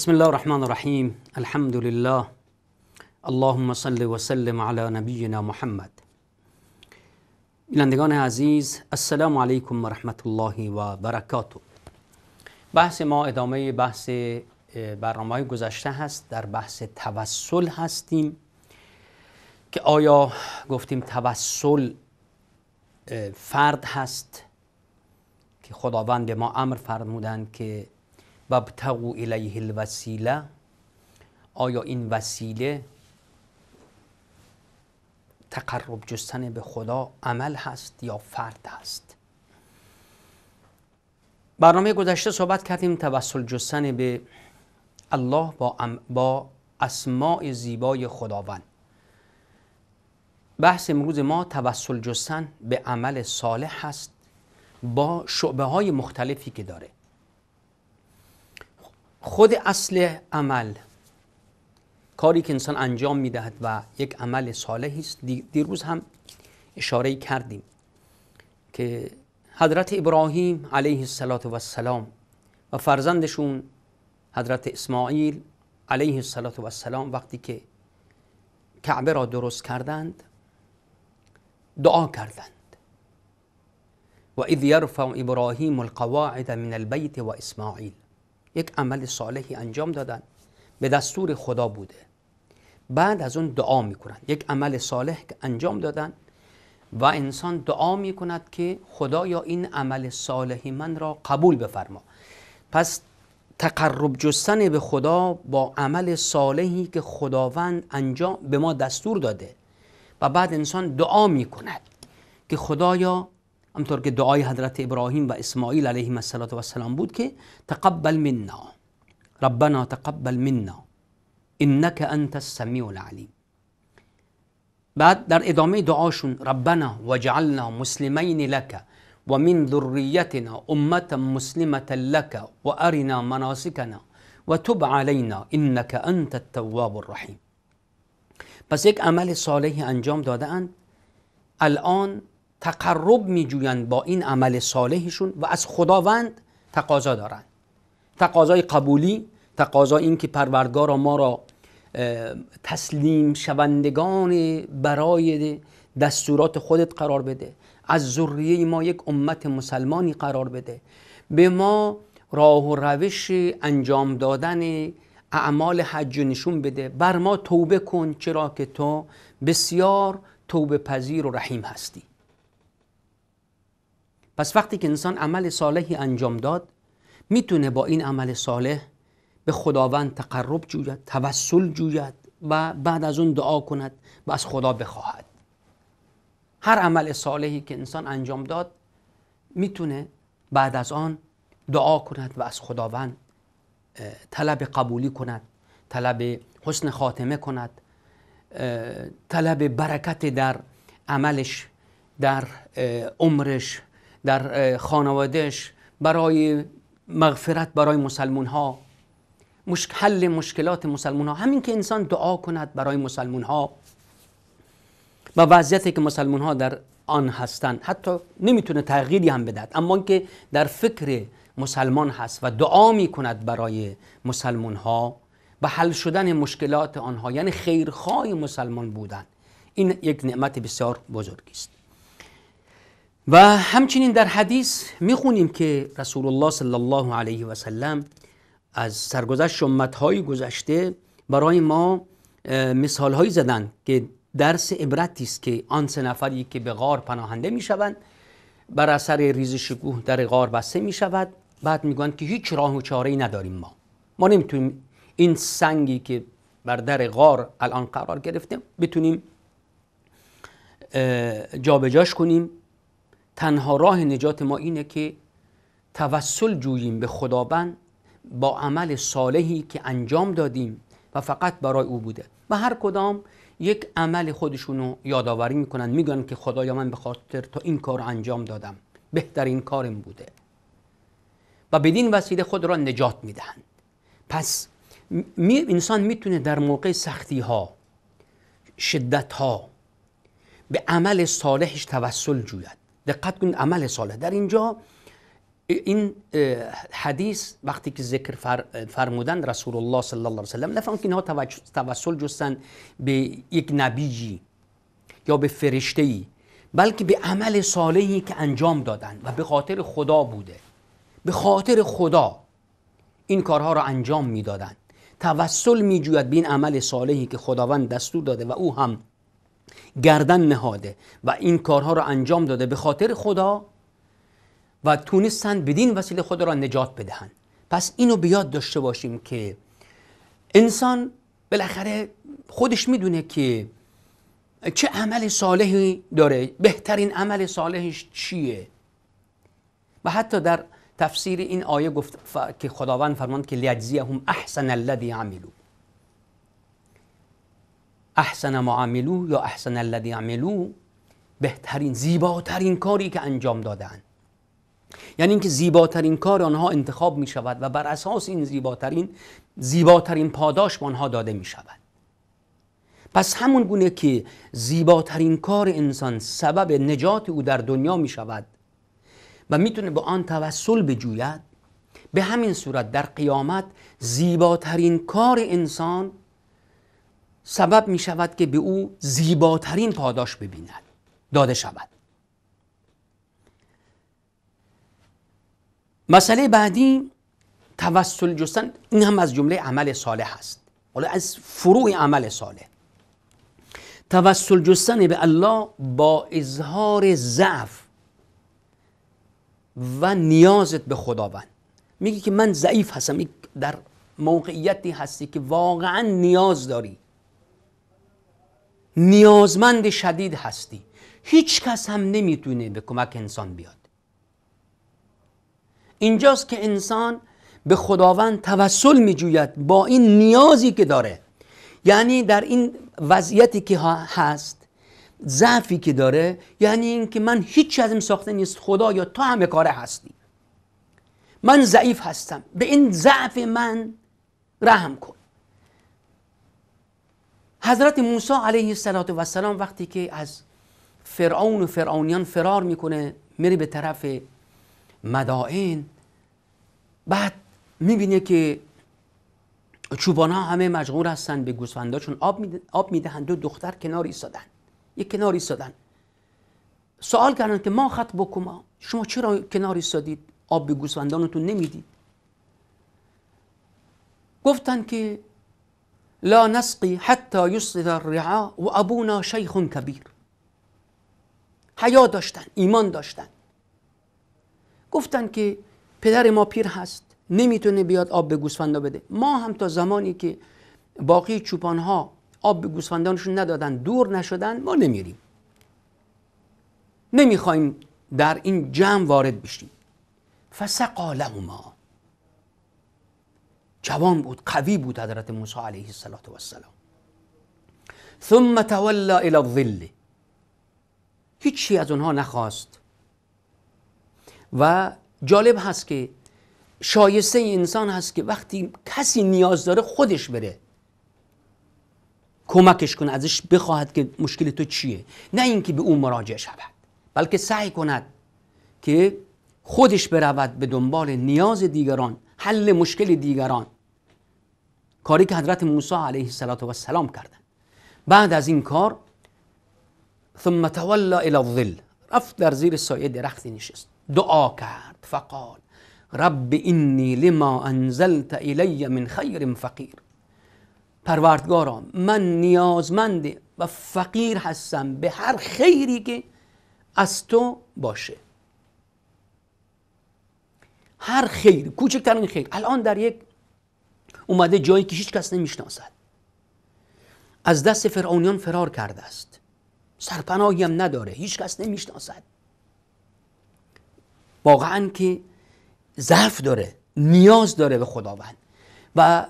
بسم الله الرحمن الرحیم الحمد لله اللهم صل و سلم علی نبینا محمد بینندگان عزیز السلام علیکم و رحمت الله و برکاته بحث ما ادامه بحث برنامه های گذشته هست در بحث توسل هستیم که آیا گفتیم توسل فرد هست که خداوند به ما امر فرمودند که و ابتقو الیه الوسیله آیا این وسیله تقرب جستن به خدا عمل هست یا فرد هست برنامه گذشته صحبت کردیم توسل جستن به الله با, با اسماع زیبای خداوند بحث امروز ما توسل جستن به عمل صالح هست با شعبه های مختلفی که داره خود اصل عمل کاری که انسان انجام میدهد و یک عمل صالحی است دیروز هم اشاره کردیم که حضرت ابراهیم علیه السلام و فرزندشون حضرت اسماعیل علیه السلام وقتی که کعبه را درست کردند دعا کردند و اذ یرفع ابراهیم القواعد من البیت و اسماعیل یک عمل صالحی انجام دادن به دستور خدا بوده بعد از اون دعا میکنن یک عمل صالح که انجام دادن و انسان دعا میکند که خدایا این عمل صالح من را قبول بفرما پس تقرب جستن به خدا با عمل صالحی که خداوند انجام به ما دستور داده و بعد انسان دعا میکند که خدایا همطور که دعای حضرت ابراهیم و اسماعیل علیهم السلام بود که تقبل منا ربنا تقبل منا انك انت السمیع العلیم بعد در ادامه دعاشون ربنا وجعلنا مسلمین لك ومن ذريتنا أمة مسلمة لك وأرنا مناسكنا وتب علينا إنك أنت التواب الرحيم پس یک عمل صالح انجام دادند الان تقرب میجویند با این عمل صالحشون و از خداوند تقاضا دارند تقاضای قبولی تقاضا این که پروردگار ما را تسلیم شوندگان برای دستورات خودت قرار بده از ذریه ما یک امت مسلمانی قرار بده به ما راه و روش انجام دادن اعمال حج نشون بده بر ما توبه کن چرا که تو بسیار توبه پذیر و رحیم هستی پس وقتی که انسان عمل صالحی انجام داد میتونه با این عمل صالح به خداوند تقرب جوید توسل جوید و بعد از اون دعا کند و از خدا بخواهد هر عمل صالحی که انسان انجام داد میتونه بعد از آن دعا کند و از خداوند طلب قبولی کند طلب حسن خاتمه کند طلب برکت در عملش در عمرش در خانوادهش برای مغفرت برای مسلمون ها حل مشکلات مسلمون ها همین که انسان دعا کند برای مسلمون ها و وضعیتی که مسلمون ها در آن هستند حتی نمیتونه تغییری هم بدهد اما که در فکر مسلمان هست و دعا می کند برای مسلمان ها و حل شدن مشکلات آنها یعنی خیرخواه مسلمان بودن این یک نعمت بسیار بزرگی است و همچنین در حدیث میخونیم که رسول الله صلی الله علیه و سلم از سرگذشت های گذشته برای ما مثال هایی زدن که درس عبرتی است که آن سه نفری که به غار پناهنده میشوند بر اثر ریزش کوه در غار بسته شود بعد میگن که هیچ راه و چاره ای نداریم ما ما نمیتونیم این سنگی که بر در غار الان قرار گرفته بتونیم جابجاش کنیم تنها راه نجات ما اینه که توسل جوییم به خداوند با عمل صالحی که انجام دادیم و فقط برای او بوده و هر کدام یک عمل خودشونو یادآوری میکنن میگن که خدایا من به خاطر تا این کار انجام دادم بهترین کارم بوده و بدین وسیله خود را نجات میدهند پس می انسان میتونه در موقع سختی ها شدت ها به عمل صالحش توسل جوید دقت کنید عمل صالح در اینجا این حدیث وقتی که ذکر فرمودند رسول الله صلی الله علیه وسلم نه که اینها توسل جستن به یک نبیجی یا به فرشته ای بلکه به عمل صالحی که انجام دادن و به خاطر خدا بوده به خاطر خدا این کارها را انجام میدادند توسل میجوید به این عمل صالحی که خداوند دستور داده و او هم گردن نهاده و این کارها رو انجام داده به خاطر خدا و تونستند بدین وسیله خود را نجات بدهند پس اینو بیاد داشته باشیم که انسان بالاخره خودش میدونه که چه عمل صالحی داره بهترین عمل صالحش چیه و حتی در تفسیر این آیه گفت که خداوند فرماند که لیجزیهم احسن الذی عملو احسن ما یا احسن الذی عملو بهترین زیباترین کاری که انجام دادن یعنی اینکه زیباترین کار آنها انتخاب می شود و بر اساس این زیباترین زیباترین پاداش به آنها داده می شود پس همون گونه که زیباترین کار انسان سبب نجات او در دنیا می شود و میتونه به آن توسل بجوید به همین صورت در قیامت زیباترین کار انسان سبب می شود که به او زیباترین پاداش ببیند داده شود مسئله بعدی توسل جستن این هم از جمله عمل صالح است حالا از فروع عمل صالح توسل جستن به الله با اظهار ضعف و نیازت به خداوند میگی که من ضعیف هستم در موقعیتی هستی که واقعا نیاز داری نیازمند شدید هستی هیچ کس هم نمیتونه به کمک انسان بیاد اینجاست که انسان به خداوند توسل میجوید با این نیازی که داره یعنی در این وضعیتی که هست ضعفی که داره یعنی اینکه من هیچ از این ساخته نیست خدا یا تو همه کاره هستی من ضعیف هستم به این ضعف من رحم کن حضرت موسی علیه السلام وقتی که از فرعون و فرعونیان فرار میکنه میری به طرف مدائن بعد میبینه که چوبان ها همه مشغول هستن به گوسفنداشون آب میدهند آب دو دختر کنار ایستادن یک کنار ایستادن سوال کردن که ما خط بکما شما چرا کنار ایستادید آب به گوسفندانتون نمیدید گفتن که لا نسقی حتی یصدر رعا و ابونا شیخ کبیر حیا داشتن ایمان داشتن گفتن که پدر ما پیر هست نمیتونه بیاد آب به گوسفندا بده ما هم تا زمانی که باقی چوپان ها آب به گوسفندانشون ندادن دور نشدن ما نمیریم نمیخوایم در این جمع وارد بشیم فسقا لهما جوان بود قوی بود حضرت موسی علیه السلام ثم تولا الی الظل هیچی از اونها نخواست و جالب هست که شایسته انسان هست که وقتی کسی نیاز داره خودش بره کمکش کنه ازش بخواهد که مشکل تو چیه نه اینکه به اون مراجعه شود بلکه سعی کند که خودش برود به دنبال نیاز دیگران حل مشکل دیگران کاری که حضرت موسی علیه السلام کردن. بعد از این کار ثم تولا الی الظل رفت در زیر سایه درختی نشست دعا کرد فقال رب اینی لما انزلت الی من خیر فقیر پروردگارا من نیازمند و فقیر هستم به هر خیری که از تو باشه هر خیر کوچکترین خیر الان در یک اومده جایی که هیچ کس نمیشناسد از دست فرعونیان فرار کرده است سرپناهی هم نداره هیچ کس نمیشناسد واقعا که ضعف داره نیاز داره به خداوند و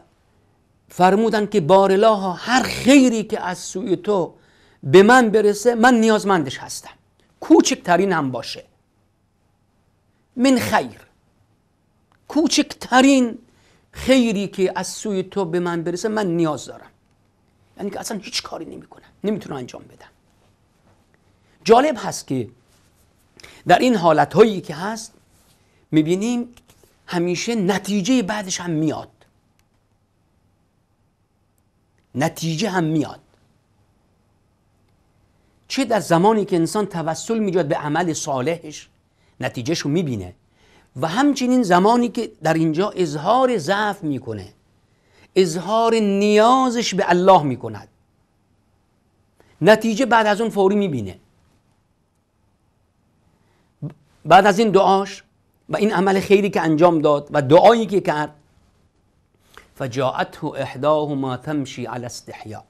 فرمودن که ها هر خیری که از سوی تو به من برسه من نیازمندش هستم کوچکترین هم باشه من خیر کوچکترین خیری که از سوی تو به من برسه من نیاز دارم یعنی که اصلا هیچ کاری نمیکنم نمیتونم انجام بدم جالب هست که در این حالت هایی که هست میبینیم همیشه نتیجه بعدش هم میاد نتیجه هم میاد چه در زمانی که انسان توسل میجاد به عمل صالحش نتیجهشو میبینه و همچنین زمانی که در اینجا اظهار ضعف میکنه اظهار نیازش به الله میکند نتیجه بعد از اون فوری میبینه بعد از این دعاش و این عمل خیری که انجام داد و دعایی که کرد فجاءته احداهما تمشی على استحياء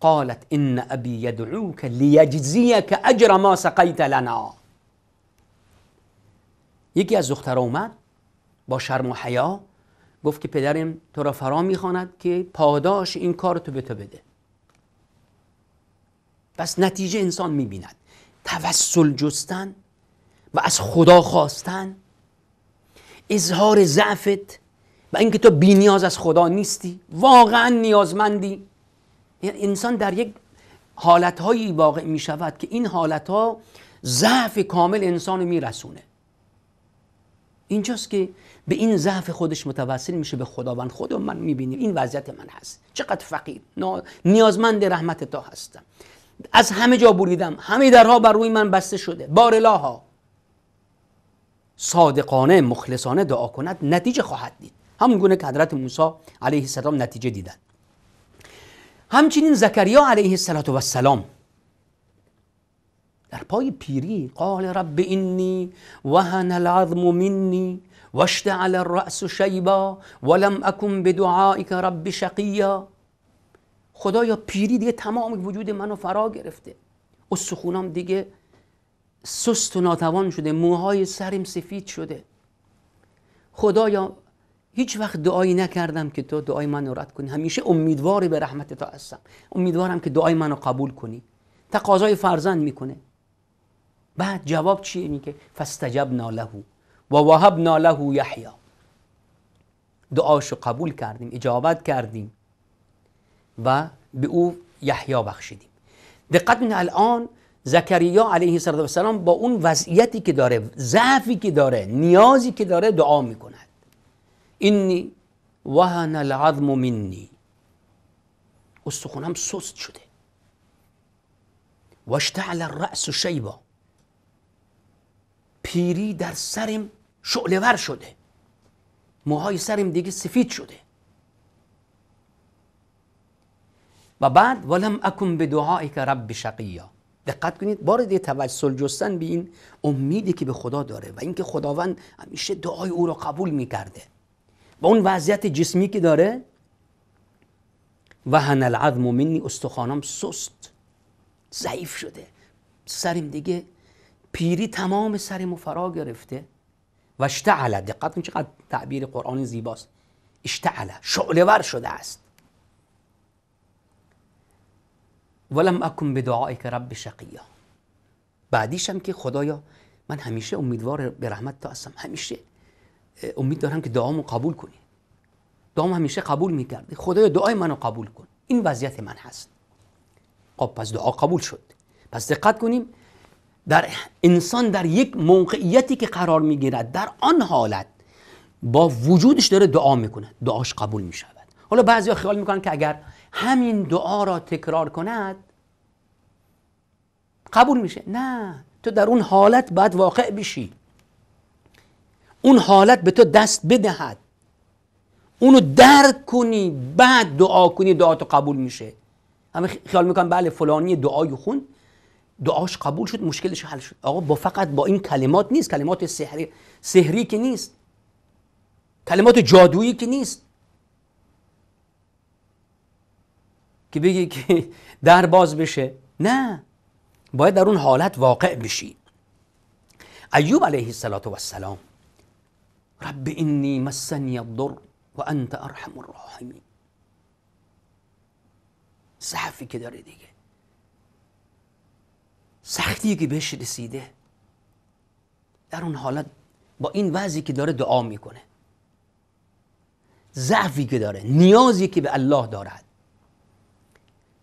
قالت ان ابي يدعوك ليجزيك اجر ما سقيت لنا یکی از دخترها اومد با شرم و حیا گفت که پدرم تو را فرا میخواند که پاداش این کار تو به تو بده پس نتیجه انسان میبیند توسل جستن و از خدا خواستن اظهار ضعفت و اینکه تو بی نیاز از خدا نیستی واقعا نیازمندی یعنی انسان در یک حالتهایی واقع می که این حالتها ضعف کامل انسان میرسونه اینجاست که به این ضعف خودش متوسل میشه به خداوند و من میبینیم این وضعیت من هست چقدر فقیر نیازمند رحمت تا هستم از همه جا بریدم همه درها بر روی من بسته شده بار الها صادقانه مخلصانه دعا کند نتیجه خواهد دید همون گونه که حضرت موسی علیه السلام نتیجه دیدن همچنین زکریا علیه السلام در پای پیری قال رب اینی وهن العظم منی واشتعل الرأس شیبا ولم اکن که رب شقیا خدایا پیری دیگه تمام وجود منو فرا گرفته و سخونم دیگه سست و ناتوان شده موهای سرم سفید شده خدایا هیچ وقت دعایی نکردم که تو دعای منو رد کنی همیشه امیدواری به رحمت تو هستم امیدوارم که دعای منو قبول کنی تقاضای فرزند میکنه بعد جواب چیه میگه فاستجبنا ناله و وهبنا له یحیا دعاشو قبول کردیم اجابت کردیم و به او یحیا بخشیدیم دقت من الان زکریا علیه السلام با اون وضعیتی که داره ضعفی که داره نیازی که داره دعا میکند اینی وهن العظم منی استخونم سست شده واشتعل الرأس شیبا پیری در سرم شعلور شده موهای سرم دیگه سفید شده و بعد ولم اکن به دعای که رب شقیا دقت کنید بار دیگه توسل جستن به این امیدی که به خدا داره و اینکه خداوند همیشه دعای او را قبول میکرده و اون وضعیت جسمی که داره و هن العظم منی استخوانم سست ضعیف شده سرم دیگه پیری تمام سر فرا گرفته و اشتعله دقت کن چقدر تعبیر قرآن زیباست اشتعله ور شده است ولم اکن به دعای که رب شقیا بعدیشم که خدایا من همیشه امیدوار به رحمت تو هستم همیشه امید دارم که دعامو قبول کنی دعامو همیشه قبول میکردی خدایا دعای منو قبول کن این وضعیت من هست خب پس دعا قبول شد پس دقت کنیم در انسان در یک موقعیتی که قرار میگیرد در آن حالت با وجودش داره دعا میکنه دعاش قبول میشود حالا بعضیا خیال میکنن که اگر همین دعا را تکرار کند قبول میشه نه تو در اون حالت باید واقع بشی اون حالت به تو دست بدهد اونو درک کنی بعد دعا کنی دعا تو قبول میشه همه خیال میکنم بله فلانی دعای خون دعاش قبول شد مشکلش حل شد آقا با فقط با این کلمات نیست کلمات سحری سحری که نیست کلمات جادویی که نیست که بگی که در باز بشه نه باید در اون حالت واقع بشی ایوب علیه السلام رب انی مسنی الضر و انت ارحم الراحمین صحفی که داره دیگه سختی که بهش رسیده در اون حالت با این وضعی که داره دعا میکنه ضعفی که داره نیازی که به الله دارد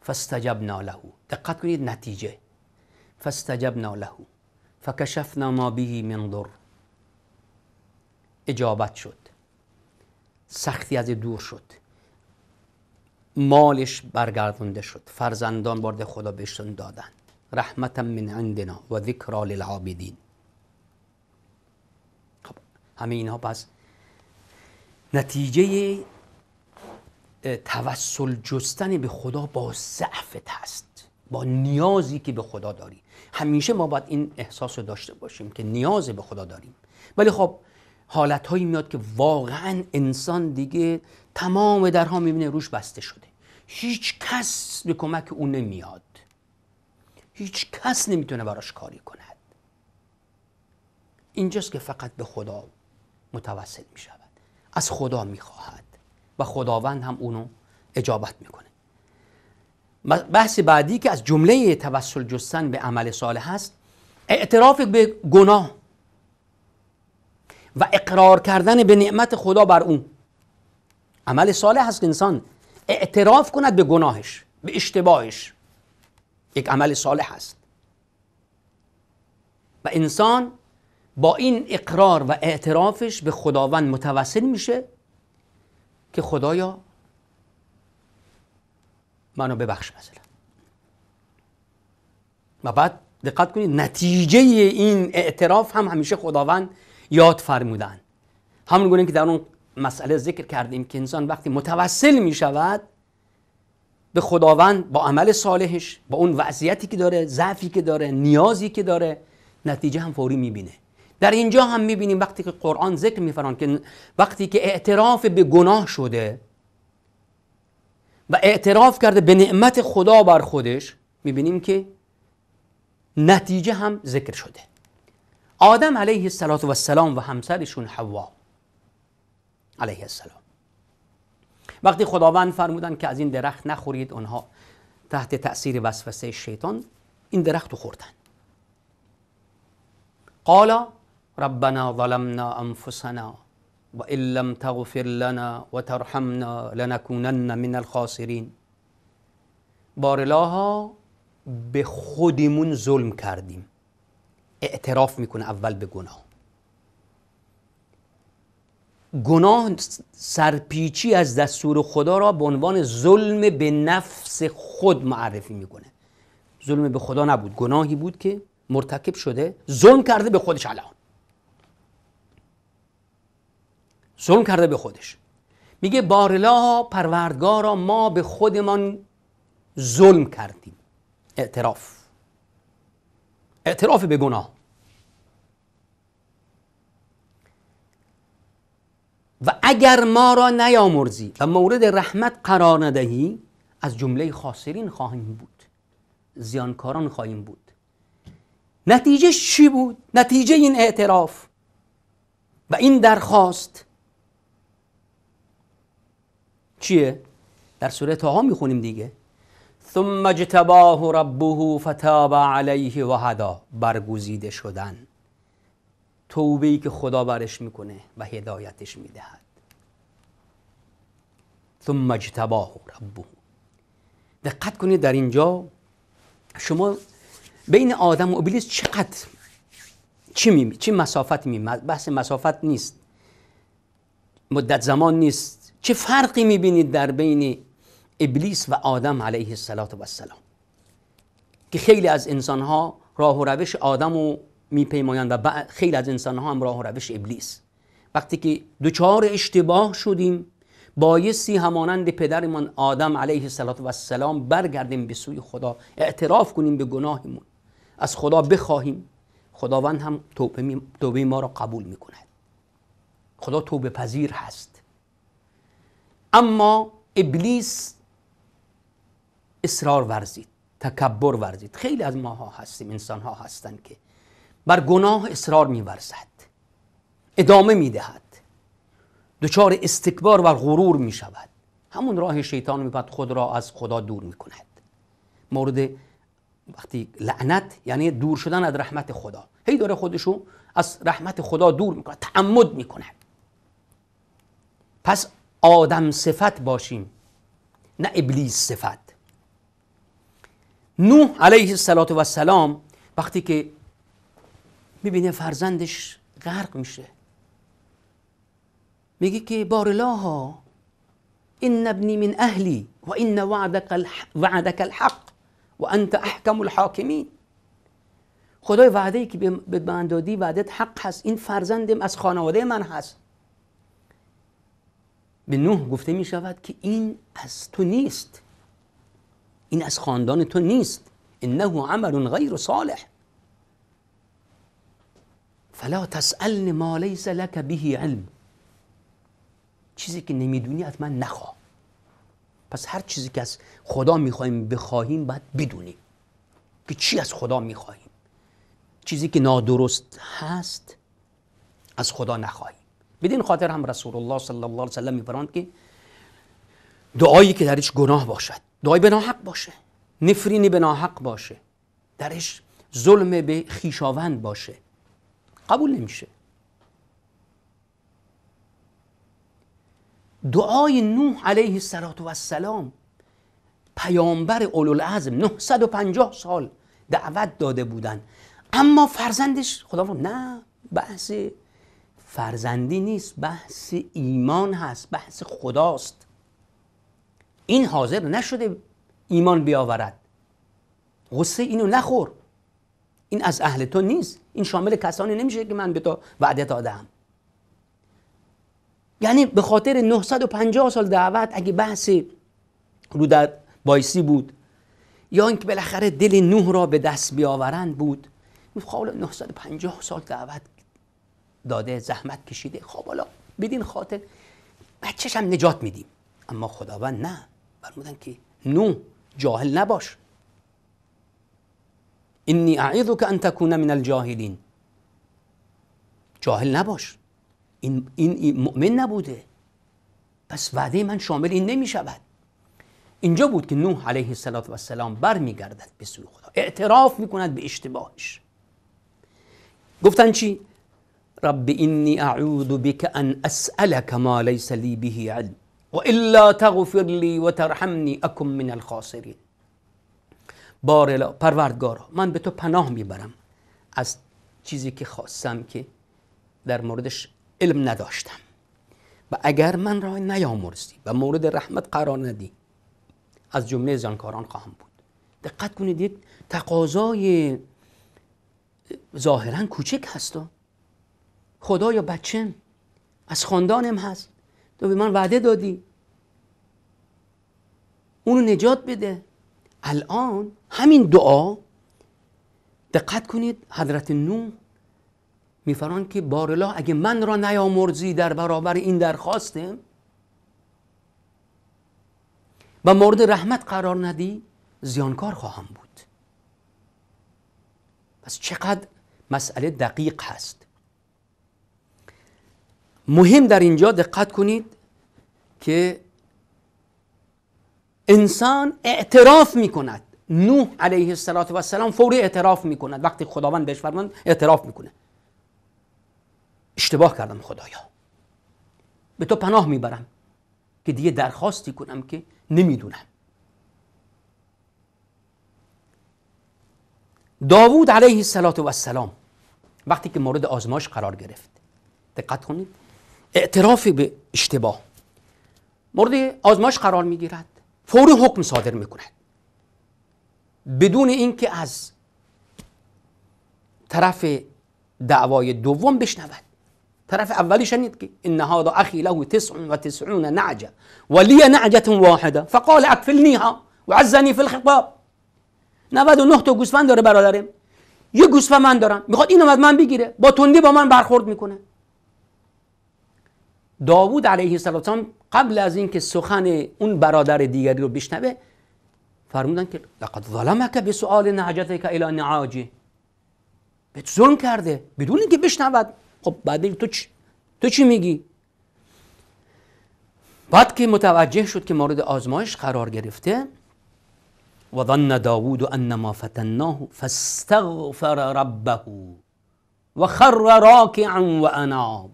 فاستجبنا له دقت کنید نتیجه فاستجبنا له فکشفنا ما به من ضر اجابت شد سختی از دور شد مالش برگردونده شد فرزندان برده خدا بهشون دادند رحمتا من عندنا و ذکرا للعابدین خب همه اینها پس نتیجه توسل جستن به خدا با ضعفت هست با نیازی که به خدا داری همیشه ما باید این احساس رو داشته باشیم که نیاز به خدا داریم ولی خب حالت هایی میاد که واقعا انسان دیگه تمام درها میبینه روش بسته شده هیچ کس به کمک اون نمیاد هیچ کس نمیتونه براش کاری کند اینجاست که فقط به خدا متوسل میشود از خدا میخواهد و خداوند هم اونو اجابت میکنه بحث بعدی که از جمله توسل جستن به عمل صالح هست اعتراف به گناه و اقرار کردن به نعمت خدا بر اون عمل صالح هست که انسان اعتراف کند به گناهش به اشتباهش یک عمل صالح است و انسان با این اقرار و اعترافش به خداوند متوسل میشه که خدایا منو ببخش مثلا و بعد دقت کنید نتیجه این اعتراف هم همیشه خداوند یاد فرمودن همون گونه که در اون مسئله ذکر کردیم که انسان وقتی متوسل میشود به خداوند با عمل صالحش با اون وضعیتی که داره ضعفی که داره نیازی که داره نتیجه هم فوری میبینه در اینجا هم میبینیم وقتی که قرآن ذکر میفران که وقتی که اعتراف به گناه شده و اعتراف کرده به نعمت خدا بر خودش میبینیم که نتیجه هم ذکر شده آدم علیه السلام و همسرشون حوا علیه السلام وقتی خداوند فرمودن که از این درخت نخورید آنها تحت تأثیر وسوسه شیطان این درخت رو خوردن قالا ربنا ظلمنا انفسنا و لم تغفر لنا و ترحمنا لنکونن من الخاسرین بارلاها به خودمون ظلم کردیم اعتراف میکنه اول به گناه گناه سرپیچی از دستور خدا را به عنوان ظلم به نفس خود معرفی میکنه ظلم به خدا نبود گناهی بود که مرتکب شده ظلم کرده به خودش الان ظلم کرده به خودش میگه بارلا را ما به خودمان ظلم کردیم اعتراف اعتراف به گناه و اگر ما را نیامرزی و مورد رحمت قرار ندهی از جمله خاسرین خواهیم بود زیانکاران خواهیم بود نتیجه چی بود؟ نتیجه این اعتراف و این درخواست چیه؟ در سوره تاها میخونیم دیگه ثم اجتباه ربه فتاب علیه و هدا برگزیده شدن توبه ای که خدا برش میکنه و هدایتش میدهد ثم اجتباه ربه دقت کنید در اینجا شما بین آدم و ابلیس چقدر چی می چی مسافت می بحث مسافت نیست مدت زمان نیست چه فرقی میبینید در بین ابلیس و آدم علیه السلام السلام که خیلی از انسانها راه و روش آدم و میپیمایند و خیلی از انسان ها هم راه و روش ابلیس وقتی که دچار اشتباه شدیم بایستی همانند پدرمان آدم علیه السلام برگردیم به سوی خدا اعتراف کنیم به گناهمون از خدا بخواهیم خداوند هم توبه, ما را قبول میکند خدا توبه پذیر هست اما ابلیس اصرار ورزید تکبر ورزید خیلی از ماها هستیم انسان ها هستند که بر گناه اصرار میورزد ادامه میدهد دچار استکبار و غرور می شود همون راه شیطان می خود را از خدا دور می کند مورد وقتی لعنت یعنی دور شدن از رحمت خدا هی داره خودشو از رحمت خدا دور میکنه تعمد کند پس آدم صفت باشیم نه ابلیس صفت نوح علیه السلام وقتی که میبینه فرزندش غرق میشه میگه که بارلاها این ابنی من اهلی و این وعدک, الحق و انت احکم الحاکمین خدای وعده ای که به من دادی وعدت حق هست این فرزندم از خانواده من هست به نوح گفته می شود که این از تو نیست این از خاندان تو نیست انه عمل غیر صالح فلا تسألن ما لیس لک بهی علم چیزی که نمیدونی حتما نخواه پس هر چیزی که از خدا میخواهیم بخواهیم باید بدونیم که چی از خدا میخواهیم چیزی که نادرست هست از خدا نخواهیم بدین خاطر هم رسول الله صلی الله علیه وسلم میفرماند که دعایی که درش گناه باشد دعای به ناحق باشه نفرینی به ناحق باشه درش ظلم به خیشاوند باشه قبول نمیشه دعای نوح علیه السلام پیامبر العزم 950 سال دعوت داده بودن اما فرزندش خدا نه بحث فرزندی نیست بحث ایمان هست بحث خداست این حاضر نشده ایمان بیاورد غصه اینو نخور این از اهل تو نیست این شامل کسانی نمیشه که من به تو وعده دادم یعنی به خاطر 950 سال دعوت اگه بحث رو در بایسی بود یا اینکه بالاخره دل نوح را به دست بیاورند بود خب حالا 950 سال دعوت داده زحمت کشیده خب حالا بدین خاطر بچهش هم نجات میدیم اما خداوند نه فرمودن که نوح جاهل نباش اینی اعیدو که ان تکون من الجاهلین جاهل نباش این, این مؤمن نبوده پس وعده من شامل این نمی شود اینجا بود که نوح علیه السلام بر می گردد به سوی خدا اعتراف میکند به اشتباهش گفتن چی؟ رب اینی اعوذ بك ان اسألك ما لیس لی به علم و الا تغفر لی و ترحمنی اکم من الخاسرین بارلا پروردگارا من به تو پناه میبرم از چیزی که خواستم که در موردش علم نداشتم و اگر من را نیامرزی و مورد رحمت قرار ندی از جمله زنکاران خواهم بود دقت کنید یک تقاضای ظاهرا کوچک هستا خدا یا بچم از خاندانم هست تو به من وعده دادی اونو نجات بده الان همین دعا دقت کنید حضرت نوح میفران که بارلا اگه من را نیامرزی در برابر این درخواستم و مورد رحمت قرار ندی زیانکار خواهم بود پس چقدر مسئله دقیق هست مهم در اینجا دقت کنید که انسان اعتراف می کند نوح علیه السلام فوری اعتراف می کند وقتی خداوند بهش فرمان اعتراف میکنه اشتباه کردم خدایا به تو پناه میبرم که دیگه درخواستی کنم که نمیدونم داوود علیه السلام وقتی که مورد آزمایش قرار گرفت دقت کنید اعتراف به اشتباه مورد آزمایش قرار میگیرد فوری حکم صادر میکنه بدون اینکه از طرف دعوای دوم بشنود طرف اولی شنید که ان هذا اخي له 99 و تسعون نعجه ولي نعجه واحده فقال اکفلنیها و فی فی الخطاب 99 تا گوسفند داره برادرم یه گوسفند من دارم میخواد اینو از من بگیره با تندی با من برخورد میکنه داوود علیه السلام قبل از اینکه سخن اون برادر دیگری رو بشنوه فرمودن که لقد ظلمک به سؤال الی نعاجه به ظلم کرده بدون اینکه بشنود خب بعد تو تو چی میگی بعد که متوجه شد که مورد آزمایش قرار گرفته و ظن داوود انما فتناه فاستغفر ربه و خر راکعا و اناب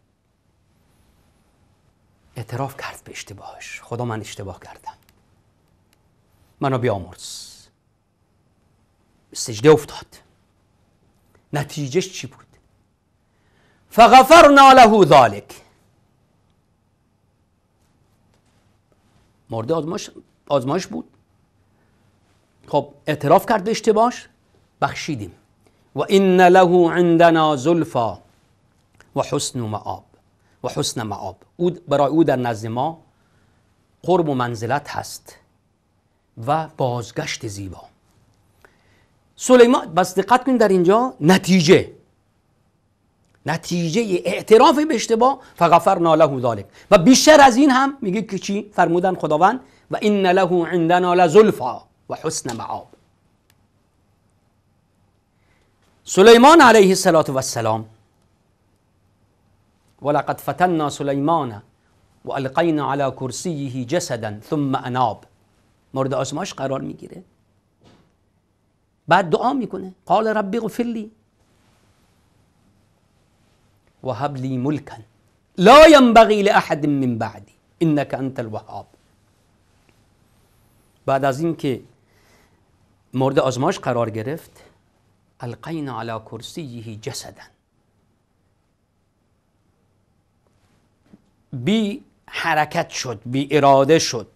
اعتراف کرد به اشتباهش خدا من اشتباه کردم منو بیامرز سجده افتاد نتیجهش چی بود فغفرنا له ذلک مورد آزمایش, آزمایش بود خب اعتراف کرد به اشتباهش بخشیدیم و ان له عندنا زلفا و حسن معاب و حسن معاب او برای او در نزد ما قرب و منزلت هست و بازگشت زیبا سلیمان بس دقت کنید در اینجا نتیجه نتیجه اعتراف به اشتباه فغفر له ذلک و بیشتر از این هم میگه که چی فرمودن خداوند و ان له عندنا لزلفا و حسن معاب سلیمان علیه السلام ولقد فتنا سليمان والقينا على كرسيه جسدا ثم اناب مورد آزمایش قرار میگیره بعد دعا میکنه قال ربی اغفر لی وهب لی ملکا لا ينبغي لأحد من بعدي انك انت الوهاب بعد از اینکه مورد آزمایش قرار گرفت القینا علی کرسیه جسدا بی حرکت شد بی اراده شد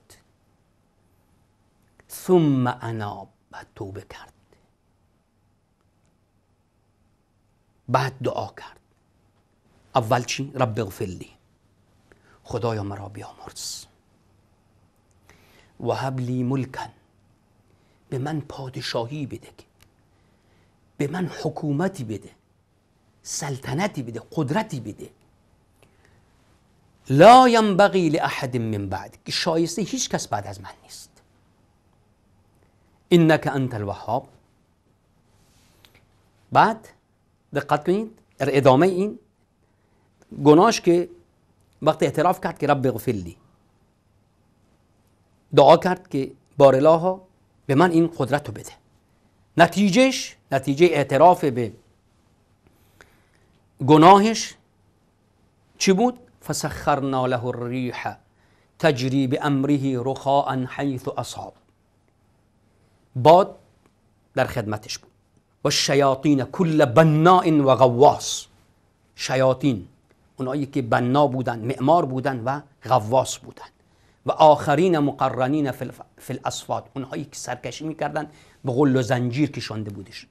ثم اناب و توبه کرد بعد دعا کرد اول چی؟ رب اغفر خدایا مرا بیامرز و لی ملکن به من پادشاهی بده به من حکومتی بده سلطنتی بده قدرتی بده لا ینبغی لاحد من بعد که شایسته هیچ کس بعد از من نیست انک انت الوهاب بعد دقت کنید در ادامه این گناش که وقتی اعتراف کرد که رب اغفر دعا کرد که بارلاها به من این قدرت رو بده نتیجهش نتیجه اعتراف به گناهش چی بود؟ فسخرنا له الریح تجری بامره امره رخاء حیث اصاب باد در خدمتش بود و شیاطین کل بناء و غواص شیاطین اونایی که بنا بودن معمار بودن و غواص بودن و آخرین مقرنین فی الاسفاد اونهایی که سرکشی میکردن به غل و زنجیر کشانده بودش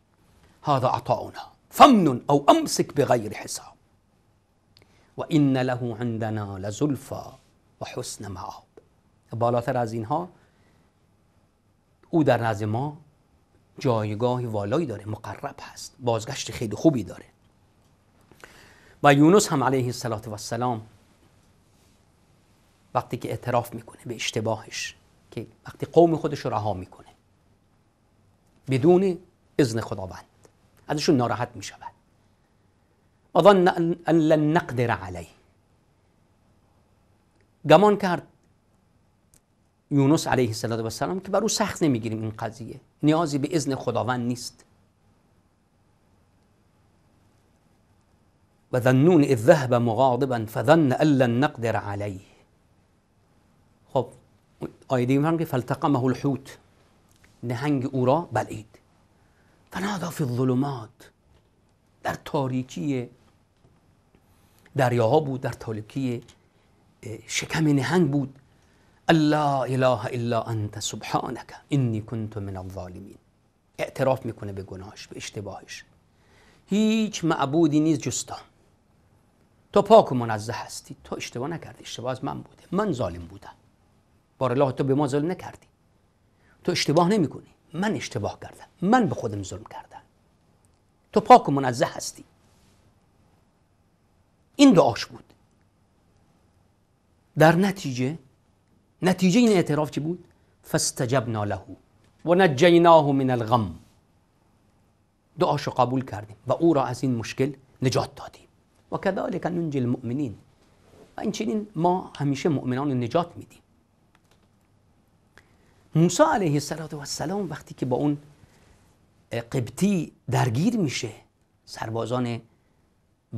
هذا عطاؤنا فمن او امسک بغیر حساب و این له عندنا لزلفا و حسن معاب بالاتر از اینها او در نزد ما جایگاه والایی داره مقرب هست بازگشت خیلی خوبی داره و یونس هم علیه السلام وقتی که اعتراف میکنه به اشتباهش که وقتی قوم خودش رو رها میکنه بدون اذن خداوند ازشون ناراحت میشود وظن ان لن نقدر علیه گمان کرد یونس علیه السلام که برو او سخت نمیگیریم این قضیه نیازی به اذن خداوند نیست و ذنون اذ ذهب مغاضبا فظن ان لن نقدر علیه خب آیه دیگه که فالتقمه الحوت نهنگ او را بلعید فنادا فی الظلمات در تاریکی دریاها بود در تالکی شکم نهنگ بود الله اله الا انت سبحانك انی کنت من الظالمین اعتراف میکنه به گناهش به اشتباهش هیچ معبودی نیست جستا تو پاک و منزه هستی تو اشتباه نکردی اشتباه از من بوده من ظالم بودم بار الله تو به ما ظلم نکردی تو اشتباه نمیکنی. من اشتباه کردم من به خودم ظلم کردم تو پاک و منزه هستی این دعاش بود در نتیجه نتیجه این اعتراف چی بود فاستجبنا له و نجیناه من الغم دعاشو قبول کردیم و او را از این مشکل نجات دادیم و کذالک ننجی المؤمنین و این ما همیشه مؤمنان نجات میدیم موسی علیه السلام وقتی که با اون قبطی درگیر میشه سربازان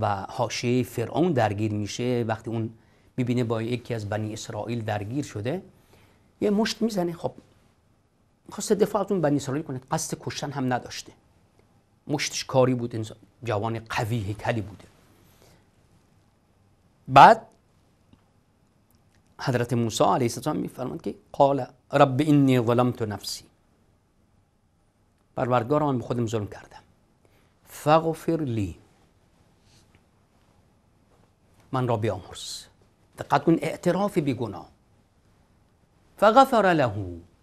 و حاشیه فرعون درگیر میشه وقتی اون میبینه با یکی از بنی اسرائیل درگیر شده یه مشت میزنه خب خواسته دفاع از اون بنی اسرائیل کنه قصد کشتن هم نداشته مشتش کاری بود جوان قوی هیکلی بوده بعد حضرت موسی علیه السلام میفرماند که قال رب انی ظلمت نفسی پروردگارا من به خودم ظلم کردم فغفر لی من را بیامرز دقت کن اعتراف به گناه فغفر له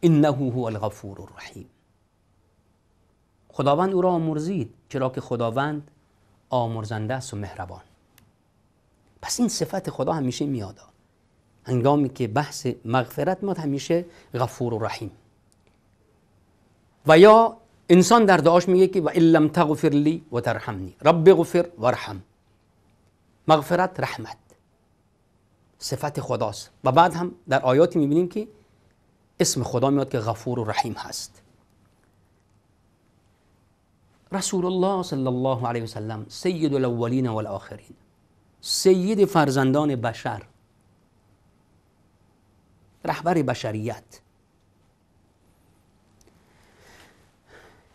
انه هو الغفور الرحیم خداوند او را آمرزید چرا که خداوند آمرزنده است و مهربان پس این صفت خدا همیشه میاد هنگامی که بحث مغفرت ما همیشه غفور و رحیم و یا انسان در دعاش میگه که و لم تغفر لی و ترحمنی رب غفر و رحم مغفرت رحمت صفت خداست و بعد هم در آیاتی میبینیم که اسم خدا میاد که غفور و رحیم هست رسول الله صلی الله علیه وسلم سید الاولین و الاخرین سید فرزندان بشر رهبر بشریت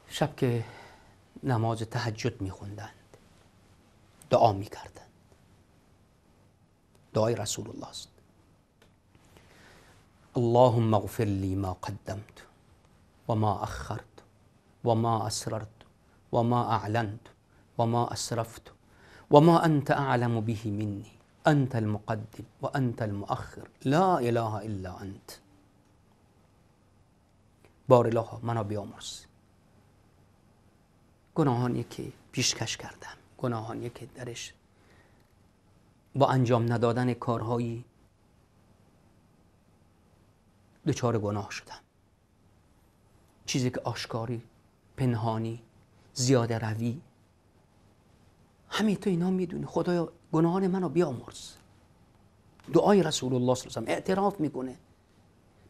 شب که نماز تهجد میخوندند دعا میکردند دعاي رسول الله صد. اللهم اغفر لي ما قدمت وما أخرت وما أسررت وما أعلنت وما أسرفت وما أنت أعلم به مني أنت المقدم وأنت المؤخر لا إله إلا أنت بار الله منو بيامرس گناهانی که پیشکش کردم گناهانی که درش با انجام ندادن کارهایی دچار گناه شدم چیزی که آشکاری پنهانی زیاده روی همین تو اینا میدونی خدایا گناهان منو بیامرز دعای رسول الله صلی الله علیه و اعتراف میکنه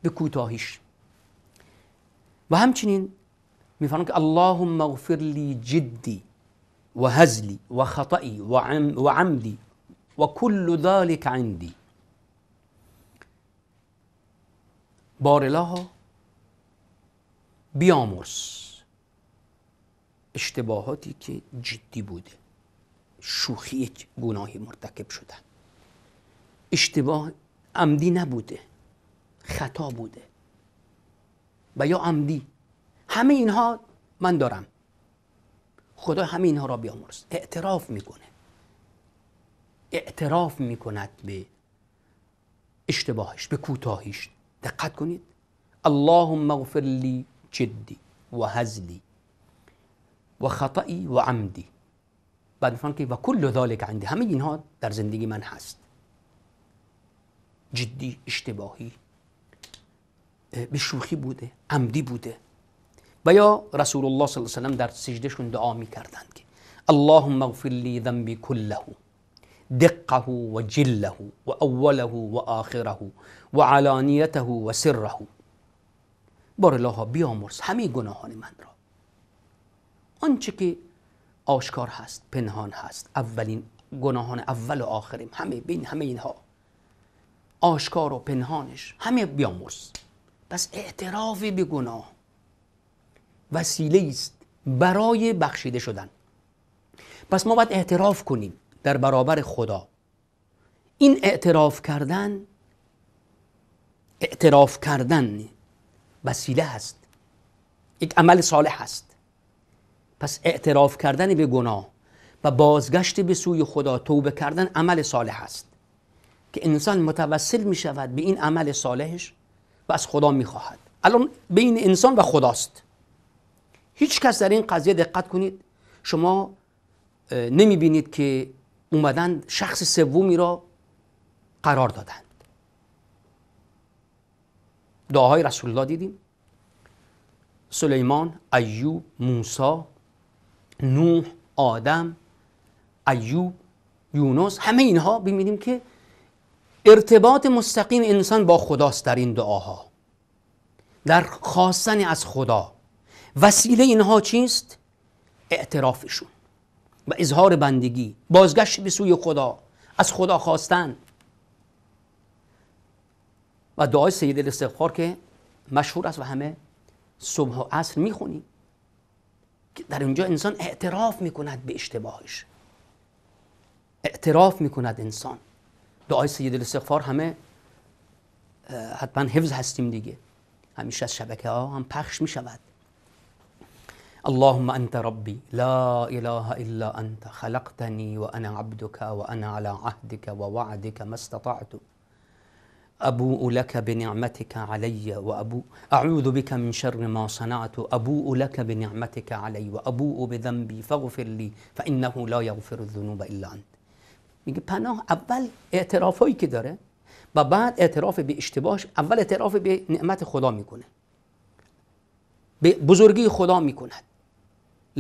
به کوتاهیش و همچنین میفرمان که اللهم اغفر لی جدی و هزلی و خطئی و عمدی و کل ذلک عندی بارلاها بیامرس اشتباهاتی که جدی بوده شوخی گناهی مرتکب شدن اشتباه عمدی نبوده خطا بوده و یا عمدی همه اینها من دارم خدا همه اینها را بیامرز اعتراف میکنه اعتراف می کند به اشتباهش به کوتاهیش دقت کنید اللهم اغفر لی جدی و هزلی و خطئی و عمدی بعد میفهم که و کل ذالک عندی همه اینها در زندگی من هست جدی اشتباهی به شوخی بوده عمدی بوده و یا رسول الله صلی الله علیه و در سجدهشون دعا می که اللهم اغفر لی ذنبی کله دقه و جله و اوله و آخره و علانیته و سره بار الله بیامرز همه گناهان من را آنچه که آشکار هست پنهان هست اولین گناهان اول و آخریم همه بین همه اینها آشکار و پنهانش همه بیامرز پس اعتراف به گناه وسیله است برای بخشیده شدن پس ما باید اعتراف کنیم در برابر خدا این اعتراف کردن اعتراف کردن وسیله هست یک عمل صالح هست پس اعتراف کردن به گناه و بازگشت به سوی خدا توبه کردن عمل صالح است که انسان متوسل می شود به این عمل صالحش و از خدا می خواهد الان بین انسان و خداست هیچ کس در این قضیه دقت کنید شما نمی بینید که اومدن شخص سومی را قرار دادند دعاهای رسول الله دیدیم سلیمان ایوب موسا نوح آدم ایوب یونس همه اینها ببینیم که ارتباط مستقیم انسان با خداست در این دعاها در خواستن از خدا وسیله اینها چیست؟ اعترافشون و اظهار بندگی بازگشت به سوی خدا از خدا خواستن و دعای سید الاستغفار که مشهور است و همه صبح و عصر میخونیم که در اونجا انسان اعتراف میکند به اشتباهش اعتراف میکند انسان دعای سید الاستغفار همه حتما حفظ هستیم دیگه همیشه از شبکه ها هم پخش میشود اللهم انت ربي لا اله الا انت خلقتني وانا عبدك وانا على عهدك ووعدك ما استطعت ابوء لك بنعمتك علي وابوء اعوذ بك من شر ما صنعت ابوء لك بنعمتك علي وابوء بذنبي فاغفر لي فانه لا يغفر الذنوب الا انت میگه پناه اول اعترافایی که داره و بعد اعتراف به اشتباهش اول اعتراف به نعمت خدا میکنه به بزرگی خدا میکند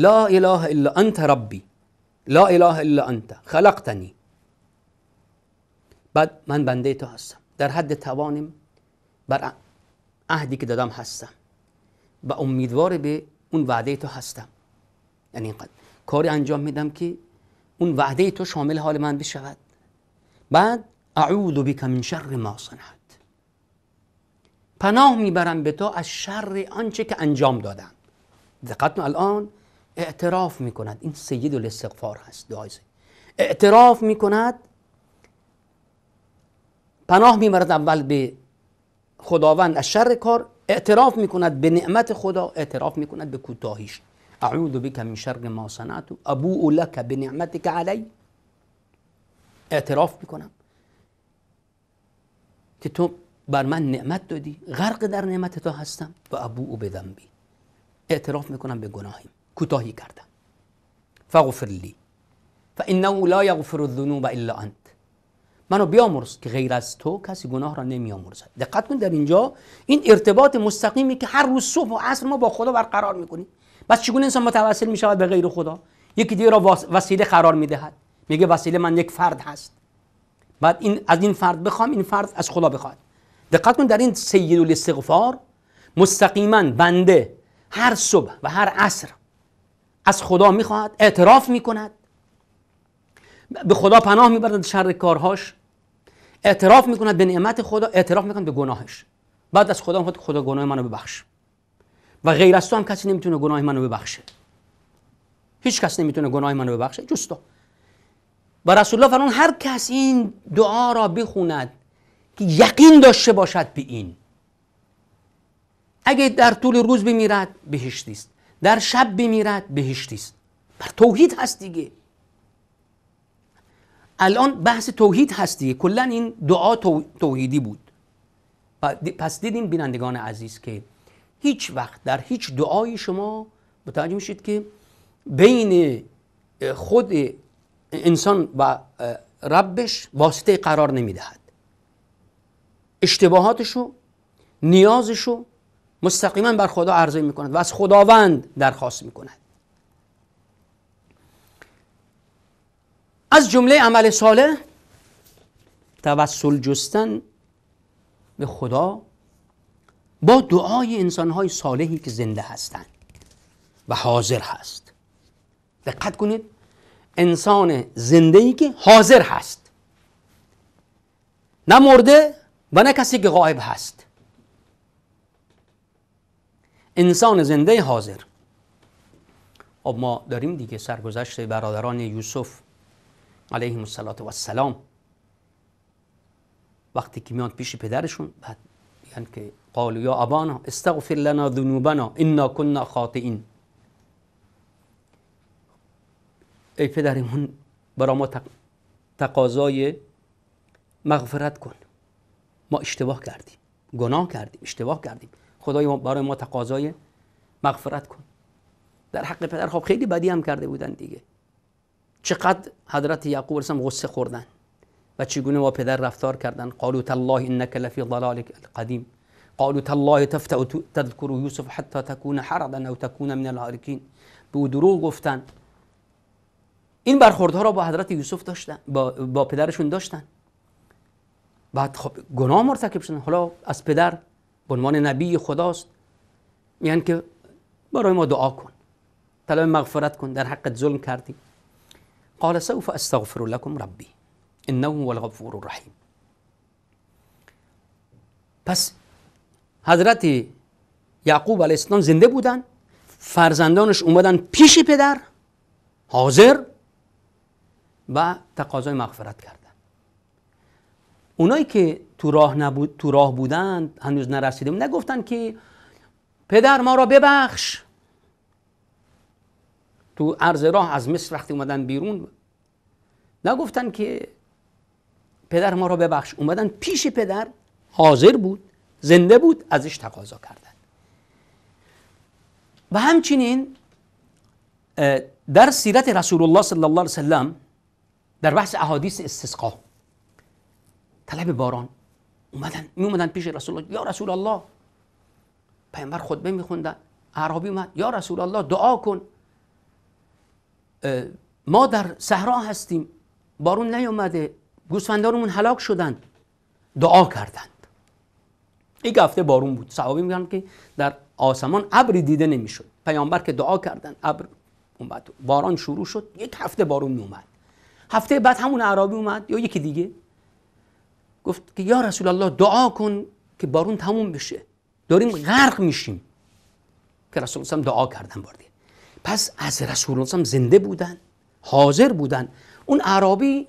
لا اله الا انت ربی لا اله الا انت خلقتنی بعد من بنده تو هستم در حد توانم بر عهدی که دادم هستم و امیدوار به اون وعده تو هستم یعنی قد. کاری انجام میدم که اون وعده تو شامل حال من بشود بعد اعوذ بک من شر ما صنعت پناه میبرم به تو از شر آنچه که انجام دادم دقت الان اعتراف می کند این سید الاستغفار هست دعای اعتراف می کند پناه می اول به خداوند از شر کار اعتراف می کند به نعمت خدا اعتراف می کند به کوتاهیش اعوذ بك من شر ما صنعت به لك بنعمتك علی اعتراف میکنم که تو بر من نعمت دادی غرق در نعمت تو هستم و ابوء بذنبی اعتراف میکنم به گناهیم کوتاهی کردم فغفر لی فانه لا یغفر الذنوب الا انت منو بیامرز که غیر از تو کسی گناه را نمیامرزد دقت کن در اینجا این ارتباط مستقیمی که هر روز صبح و عصر ما با خدا برقرار میکنیم بس چگونه انسان متوسل میشود به غیر خدا یکی دیگه را وسیله قرار میدهد میگه وسیله من یک فرد هست بعد این از این فرد بخوام این فرد از خدا بخواد دقت کن در این سید الاستغفار مستقیما بنده هر صبح و هر عصر از خدا میخواهد اعتراف میکند به خدا پناه میبرد شر کارهاش اعتراف میکند به نعمت خدا اعتراف میکند به گناهش بعد از خدا میخواد خدا گناه منو ببخش و غیر از تو هم کسی نمیتونه گناه منو ببخشه هیچ کس نمیتونه گناه منو ببخشه جز تو و رسول الله فرمود هر کس این دعا را بخوند که یقین داشته باشد به این اگه در طول روز بمیرد بهشتی است در شب بمیرد بهشتی است بر توحید هست دیگه الان بحث توحید هست دیگه کلا این دعا توحیدی بود پس دیدیم بینندگان عزیز که هیچ وقت در هیچ دعای شما متوجه میشید که بین خود انسان و ربش واسطه قرار نمیدهد اشتباهاتشو نیازشو مستقیما بر خدا عرضه می کند و از خداوند درخواست می کند از جمله عمل صالح توسل جستن به خدا با دعای های صالحی که زنده هستند و حاضر هست دقت کنید انسان زنده ای که حاضر هست نه مرده و نه کسی که غایب هست انسان زنده حاضر خب ما داریم دیگه سرگذشت برادران یوسف علیهم السلام وقتی که میان پیش پدرشون بعد میگن که قالو یا ابانا استغفر لنا ذنوبنا انا کنا خاطئین ای پدرمون برا ما تقاضای مغفرت کن ما اشتباه کردیم گناه کردیم اشتباه کردیم خدای برای ما تقاضای مغفرت کن در حق پدر خب خیلی بدی هم کرده بودن دیگه چقدر حضرت یعقوب هم غصه خوردن و چگونه با پدر رفتار کردن قالوا تالله انک لفی ضلالک القدیم قالوا تالله تفتع تذکر یوسف حتى تكون حرضا او تكون من الهالكين به او دروغ گفتن این ها را با حضرت یوسف داشتن با, با پدرشون داشتن بعد خب گناه مرتکب شدن حالا از پدر به عنوان نبی خداست یعنی که برای ما دعا کن طلب مغفرت کن در حقت ظلم کردی قال سوف استغفر لکم ربی انه هو الغفور الرحیم پس حضرت یعقوب علیه السلام زنده بودن فرزندانش اومدن پیش پدر حاضر و تقاضای مغفرت کرد اونایی که تو راه, نبود، تو راه بودند هنوز نرسیده نگفتن که پدر ما را ببخش تو عرض راه از مصر وقتی اومدن بیرون نگفتن که پدر ما را ببخش اومدن پیش پدر حاضر بود زنده بود ازش تقاضا کردن و همچنین در سیرت رسول الله صلی الله علیه وسلم در بحث احادیث استسقا طلب باران اومدن می اومدن پیش رسول الله یا رسول الله پیامبر خطبه میخوندن عربی اومد یا رسول الله دعا کن ما در صحرا هستیم بارون نیومده گوسفندانمون هلاک شدن دعا کردند یک هفته بارون بود صحابه میگن که در آسمان ابری دیده نمیشد پیامبر که دعا کردند ابر اومد باران شروع شد یک هفته بارون می اومد هفته بعد همون عربی اومد یا یکی دیگه گفت که یا رسول الله دعا کن که بارون تموم بشه داریم غرق میشیم که رسول الله دعا کردن بردی پس از رسول الله زنده بودن حاضر بودن اون عربی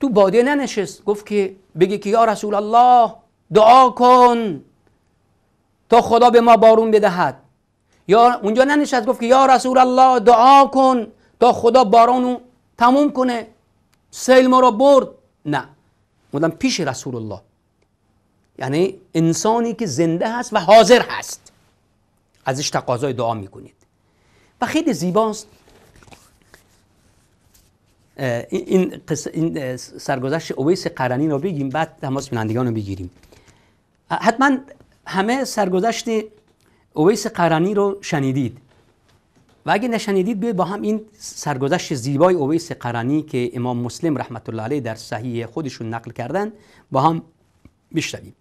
تو بادیه ننشست گفت که بگی که یا رسول الله دعا کن تا خدا به ما بارون بدهد یا اونجا ننشست گفت که یا رسول الله دعا کن تا خدا بارانو تموم کنه سیل ما را برد نه بودن پیش رسول الله یعنی انسانی که زنده هست و حاضر هست ازش تقاضای دعا میکنید و خیلی زیباست این, این سرگذشت اویس قرنی رو بگیم بعد تماس بینندگان رو بگیریم حتما همه سرگذشت اویس قرنی رو شنیدید و اگه نشنیدید بیاید با هم این سرگذشت زیبای اویس قرنی که امام مسلم رحمت الله علیه در صحیح خودشون نقل کردن با هم بشنویم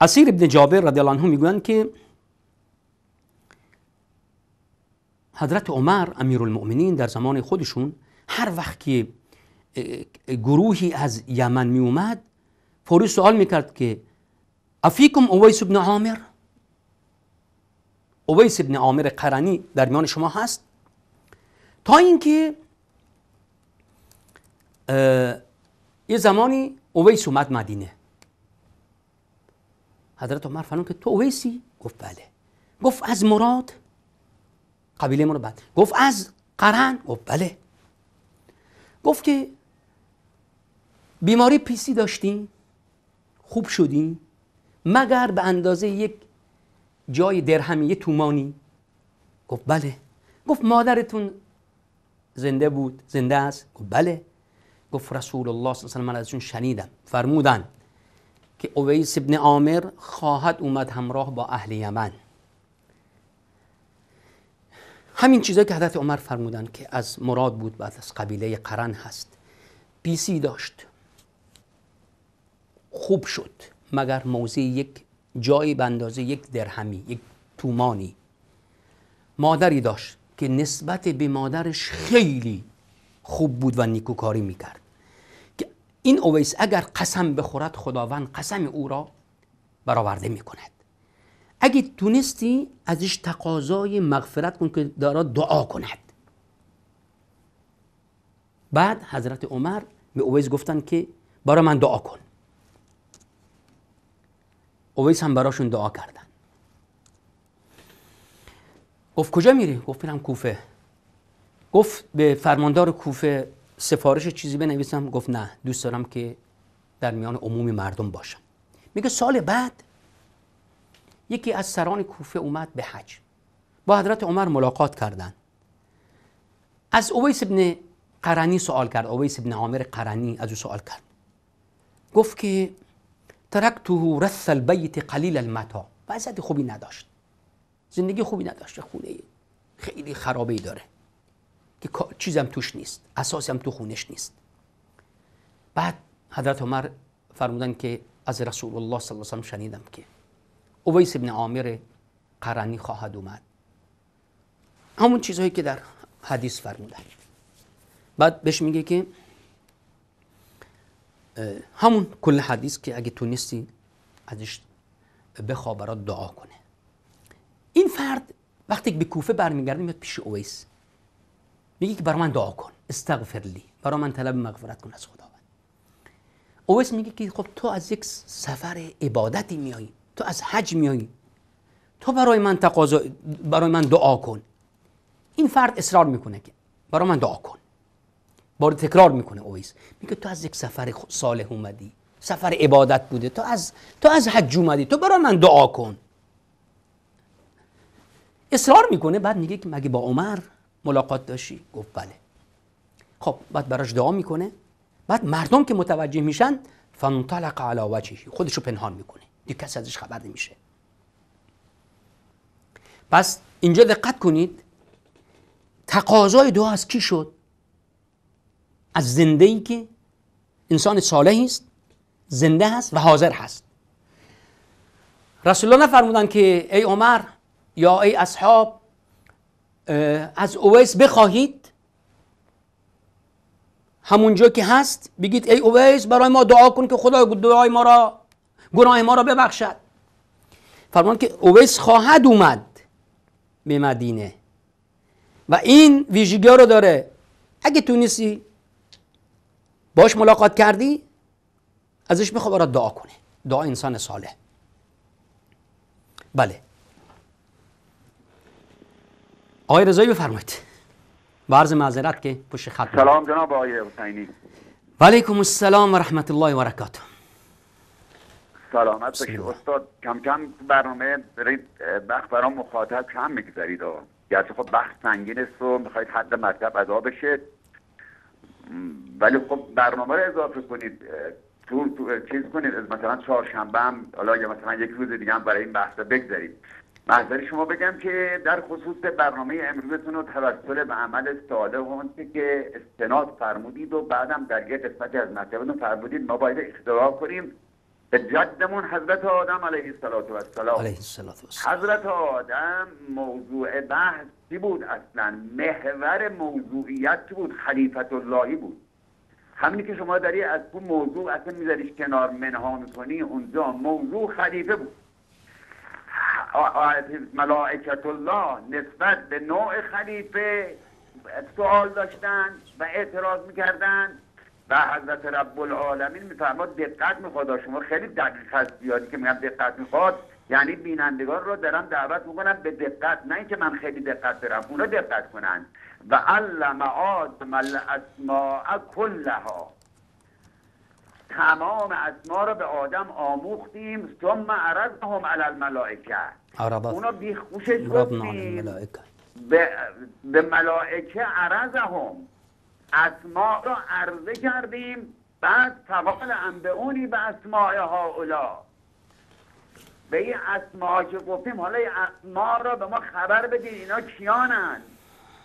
اسیر ابن جابر رضی الله عنه میگویند که حضرت عمر المؤمنین در زمان خودشون هر وقت که گروهی از یمن می اومد فوری سوال میکرد که افیکم اویس ابن عامر اویس ابن عامر قرنی در میان شما هست تا اینکه یه زمانی اویس اومد مدینه حضرت عمر فرمود که تو اویسی گفت بله گفت از مراد قبیله ما رو بعد گفت از قرن گفت بله گفت که بیماری پیسی داشتیم خوب شدیم مگر به اندازه یک جای یه تومانی گفت بله گفت مادرتون زنده بود زنده است گفت بله گفت رسول الله صلی الله علیه و از ازشون شنیدم فرمودن که اویس ابن عامر خواهد اومد همراه با اهل یمن همین چیزایی که حضرت عمر فرمودن که از مراد بود بعد از قبیله قرن هست پیسی داشت خوب شد مگر موضع یک جایی به اندازه یک درهمی یک تومانی مادری داشت که نسبت به مادرش خیلی خوب بود و نیکوکاری میکرد که این اویس اگر قسم بخورد خداوند قسم او را برآورده میکند اگه تونستی ازش تقاضای مغفرت کن که دارا دعا کند بعد حضرت عمر به اویس گفتن که برای من دعا کن اویس هم براشون دعا کردن گفت کجا میری؟ گفت میرم کوفه گفت به فرماندار کوفه سفارش چیزی بنویسم گفت نه دوست دارم که در میان عمومی مردم باشم میگه سال بعد یکی از سران کوفه اومد به حج با حضرت عمر ملاقات کردن از اویس ابن قرنی سوال کرد اویس ابن عامر قرنی از او سوال کرد گفت که ترکته رث البیت قلیل المتا وضعیت خوبی نداشت زندگی خوبی نداشت خونه خیلی خرابه ای داره که چیزم توش نیست اساسم تو خونش نیست بعد حضرت عمر فرمودن که از رسول الله صلی الله علیه و شنیدم که اویس ابن عامر قرنی خواهد اومد همون چیزهایی که در حدیث فرمودن بعد بهش میگه که همون کل حدیث که اگه تونستی ازش بخوا برات دعا کنه این فرد وقتی به کوفه برمیگرده میاد پیش اویس میگه که برای من دعا کن استغفر لی برای من طلب مغفرت کن از خداوند اویس میگه که خب تو از یک سفر عبادتی میایی تو از حج میایی تو برای من تقاضا برای من دعا کن این فرد اصرار میکنه که برای من دعا کن بار تکرار میکنه اویس میگه تو از یک سفر صالح اومدی سفر عبادت بوده تو از تو از حج اومدی تو برا من دعا کن اصرار میکنه بعد میگه که مگه با عمر ملاقات داشتی گفت بله خب بعد براش دعا میکنه بعد مردم که متوجه میشن فانطلق علی وجهه خودشو پنهان میکنه دیگه کس ازش خبر نمیشه پس اینجا دقت کنید تقاضای دعا از کی شد از زنده ای که انسان صالحی است زنده هست و حاضر هست رسول الله نفرمودند که ای عمر یا ای اصحاب از اویس بخواهید همونجا که هست بگید ای اویس برای ما دعا کن که خدای دعای ما را گناه ما را ببخشد فرمان که اویس خواهد اومد به مدینه و این ویژگی رو داره اگه تونیسی باش ملاقات کردی ازش میخوا برات دعا کنه دعا انسان صالح بله آقای رضایی بفرمایید با عرض معذرت که پشت خط سلام جناب آقای حسینی و علیکم السلام و رحمت الله و برکاته سلامت باشید استاد کم کم برنامه برید بخت برام مخاطب کم میگذارید آقا گرچه خب بحث سنگین است و میخواید حد مطلب ادا بشه ولی خب برنامه رو اضافه کنید تو, چیز کنید مثلا چهارشنبه هم حالا یا مثلا یک روز دیگه هم برای این بحث بگذارید محضر شما بگم که در خصوص برنامه امروزتون رو توسل به عمل و اون که استناد فرمودید و بعدم در یه قسمتی از مطلبتون فرمودید ما باید اختراع کنیم به جدمون حضرت آدم علیه السلام علیه حضرت آدم موضوع بحثی بود اصلا محور موضوعیت بود خلیفت اللهی بود همینی که شما داری از اون موضوع اصلا میذاریش کنار منها میکنی اونجا موضوع خلیفه بود ملائکت الله نسبت به نوع خلیفه سوال داشتن و اعتراض میکردن و حضرت رب العالمین میفرماد دقت میخواد شما خیلی دقیق هست زیادی که میگم دقت میخواد یعنی بینندگان رو دارم دعوت میکنم به دقت نه اینکه من خیلی دقت دارم اونا دقت کنن و علم آدم الاسماء کلها تمام اسما رو به آدم آموختیم ثم عرضهم علی الملائکه آره، اونا بیخوشش گفتیم به, به ملائکه عرضهم ما را عرضه کردیم بعد فقال انبعونی به اسماع هاولا به این اسماع که گفتیم حالا این اسماع را به ما خبر بدین اینا کیانن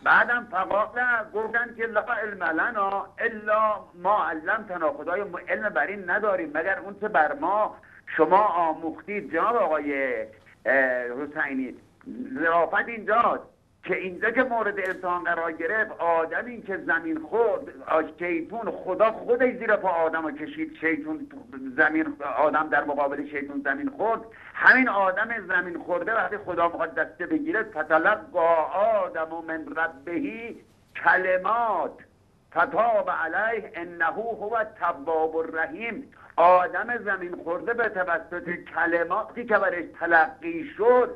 بعدم فقال گفتن که لا علم لنا الا ما علمتنا خدای علم بر این نداریم مگر اون چه بر ما شما آموختید جناب آقای حسینی زرافت اینجاست که اینجا که مورد امتحان قرار گرفت آدمی که زمین خود شیطون خدا خودش زیر پا آدم رو کشید شیطون زمین آدم در مقابل شیطون زمین خود همین آدم زمین خورده وقتی خدا میخواد دسته بگیره فطلب با آدم و من ربهی کلمات فتاب علیه انه هو تباب الرحیم آدم زمین خورده به توسط کلماتی که برش تلقی شد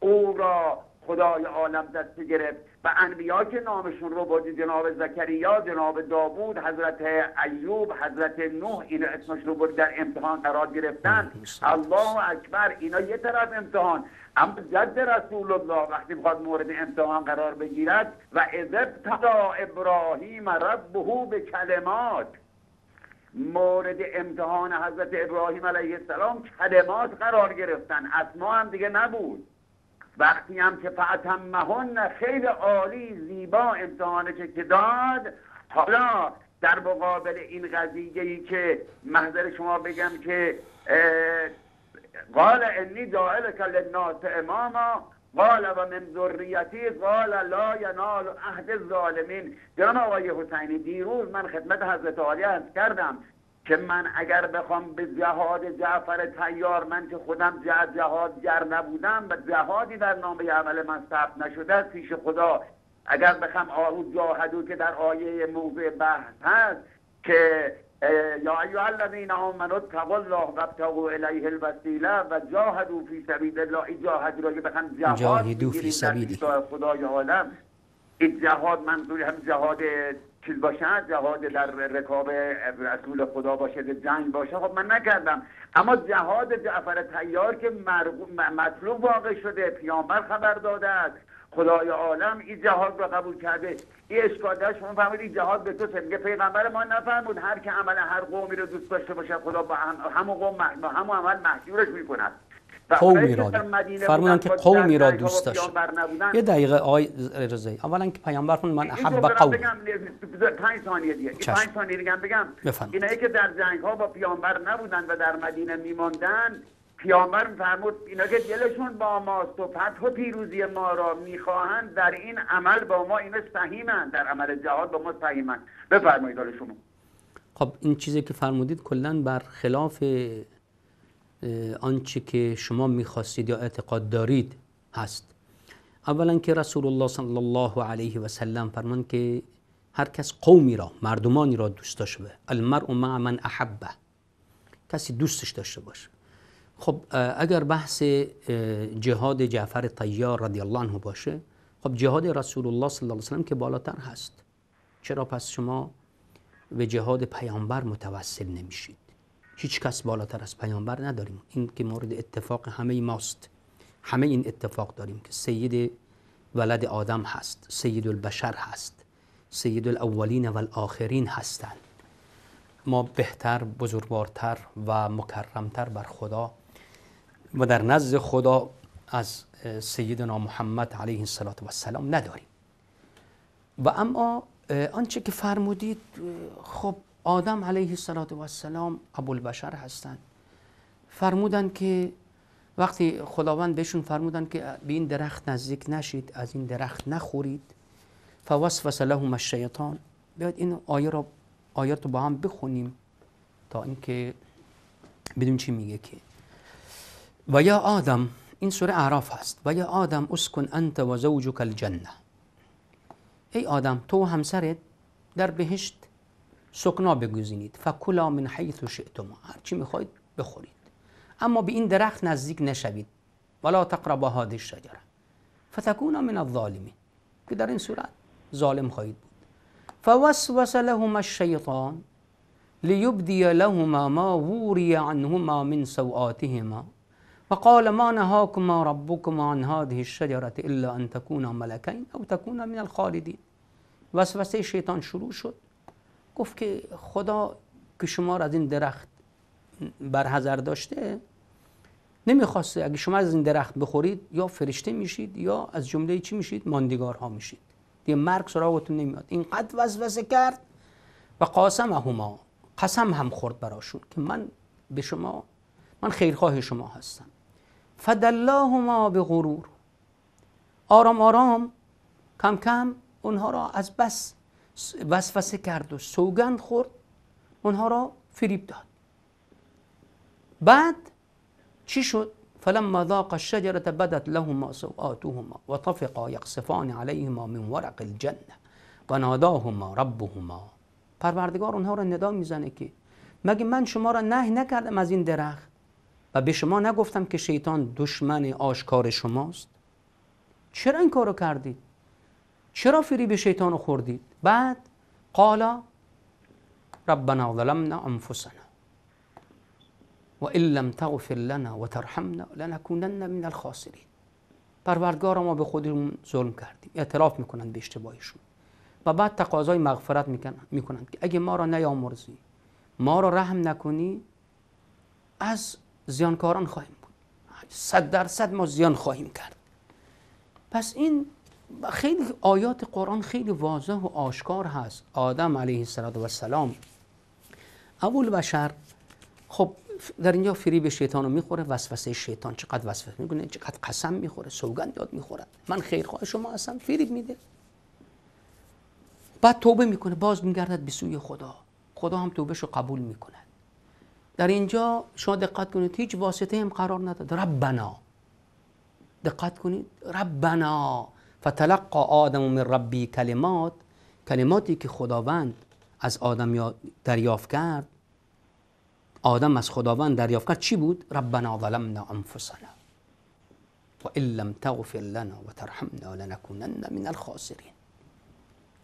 او را خدای عالم دست گرفت و انبیا که نامشون رو بود جناب زکریا جناب داوود حضرت ایوب حضرت نوح اینا اسمش رو بود در امتحان قرار گرفتن الله اکبر اینا یه طرف امتحان اما جد رسول الله وقتی بخواد مورد امتحان قرار بگیرد و از تا ابراهیم ربه به کلمات مورد امتحان حضرت ابراهیم علیه السلام کلمات قرار گرفتن ما هم دیگه نبود وقتی هم که مهن خیلی عالی زیبا امتحانشه که داد حالا در مقابل این قضیه ای که محضر شما بگم که قال انی کل للناس اماما قال و من قال لا ینال عهد ظالمین جناب آقای حسینی دیروز من خدمت حضرت عالی عرض کردم که من اگر بخوام به جهاد جعفر تیار من که خودم جهاد گر نبودم و جهادی در نامه عمل من ثبت نشده پیش خدا اگر بخوام آهود جاهدو که در آیه موضع بحث هست که یا ایها الذین آمنو اتقوا الله وابتغوا الیه الوسیله و جاهدو فی سبیل الله این جاهد را که بخوام جهاد جاهدو فی سبیل خدای عالم این جهاد منظوری هم جهاد چیز باشه؟ جهاد در رکاب رسول خدا باشه در جنگ باشه خب من نکردم اما جهاد جعفر تیار که مطلوب واقع شده پیامبر خبر داده است خدای عالم این جهاد را قبول کرده این اشکال شما فهمید این جهاد به تو میگه پیغمبر ما نفرمود هر که عمل هر قومی رو دوست داشته باشه خدا با هم همون قوم همون عمل محجورش میکند قومی را فرمودن که قومی را دوست داشت یه دقیقه آقای رضایی اولا که پیامبر فرمود من احب قوم بگم 5 ثانیه دیگه 5 ثانیه دیگه بگم اینایی که در جنگ ها با پیامبر نبودن و در مدینه میماندن پیامبر فرمود اینا که دلشون با ماست و فتح و پیروزی ما را میخواهند در این عمل با ما اینا سهیمند در عمل جهاد با ما سهیمند بفرمایید حال شما خب این چیزی که فرمودید کلا بر خلاف آنچه که شما میخواستید یا اعتقاد دارید هست اولا که رسول الله صلی الله علیه و سلم فرمان که هر کس قومی را مردمانی را دوست داشته باشه المرء مع من احبه کسی دوستش داشته باشه خب اگر بحث جهاد جعفر طیار رضی الله عنه باشه خب جهاد رسول الله صلی الله علیه و سلم که بالاتر هست چرا پس شما به جهاد پیامبر متوسل نمیشید هیچ کس بالاتر از پیامبر نداریم این که مورد اتفاق همه ماست همه این اتفاق داریم که سید ولد آدم هست سید البشر هست سید الاولین و الاخرین هستند ما بهتر بزرگوارتر و مکرمتر بر خدا و در نزد خدا از سیدنا محمد علیه السلام نداریم و اما آنچه که فرمودید خب آدم علیه السلام ابوالبشر هستند فرمودن که وقتی خداوند بهشون فرمودن که به این درخت نزدیک نشید از این درخت نخورید فوسوس لهم الشیطان بیاید این آیه را رو با هم بخونیم تا اینکه بدون چی میگه که و یا آدم این سوره اعراف هست و یا آدم اسکن انت و زوجک الجنه ای آدم تو و همسرت در بهشت سکنا بگزینید فکلا من حیث شئتما هرچی میخواید بخورید اما به این درخت نزدیک نشوید ولا تقربا هذه الشجره فتکونا من الظالمین که در این صورت ظالم خواهید بود فوسوس لهما الشیطان ليبدي لهما ما وري عنهما من سوآتهما وقال ما نهاكما ربكما عن هذه الشجرة إلا أن تكونا ملكين أو تكونا من الخالدين وسوسه الشيطان شروع شد گفت که خدا که شما را از این درخت برحضر داشته نمیخواسته اگه شما از این درخت بخورید یا فرشته میشید یا از جمله چی میشید ها میشید دیگه مرگ سراغتون نمیاد اینقدر وسوسه کرد و قاسم هما قسم هم خورد براشون که من به شما من خیرخواه شما هستم فدلاهما به غرور آرام آرام کم کم اونها را از بس وسوسه کرد و سوگند خورد اونها را فریب داد بعد چی شد فلما ذاق الشجرة بدت لهما و وطفقا يقصفان علیهما من ورق الجنه و ناداهما ربهما پروردگار اونها را ندا میزنه که مگه من شما را نه نکردم از این درخت و به شما نگفتم که شیطان دشمن آشکار شماست چرا این کارو کردید چرا فریب شیطان خوردید بعد قال ربنا ظلمنا انفسنا وإن لم تغفر لنا و ترحمنا من الخاسرين پروردگار ما به خودمون ظلم کردیم اعتراف میکنند به اشتباهشون و بعد تقاضای مغفرت میکنند که اگه ما را نیامرزی ما را رحم نکنی از زیانکاران خواهیم بود صد درصد ما زیان خواهیم کرد پس این خیلی آیات قرآن خیلی واضح و آشکار هست آدم علیه السلام اول بشر خب در اینجا فریب شیطان رو میخوره وسوسه شیطان چقدر وسوسه میکنه چقدر قسم میخوره سوگند یاد میخوره من خواه شما هستم فریب میده بعد توبه میکنه باز میگردد به سوی خدا خدا هم توبهش رو قبول میکنه در اینجا شما دقت کنید هیچ واسطه هم قرار نداد ربنا دقت کنید ربنا فتلقا آدم من ربی کلمات کلماتی که خداوند از آدم دریافت کرد آدم از خداوند دریافت کرد چی بود؟ ربنا ظلمنا انفسنا و ان لم تغفر لنا و ترحمنا لنکونن من الخاسرین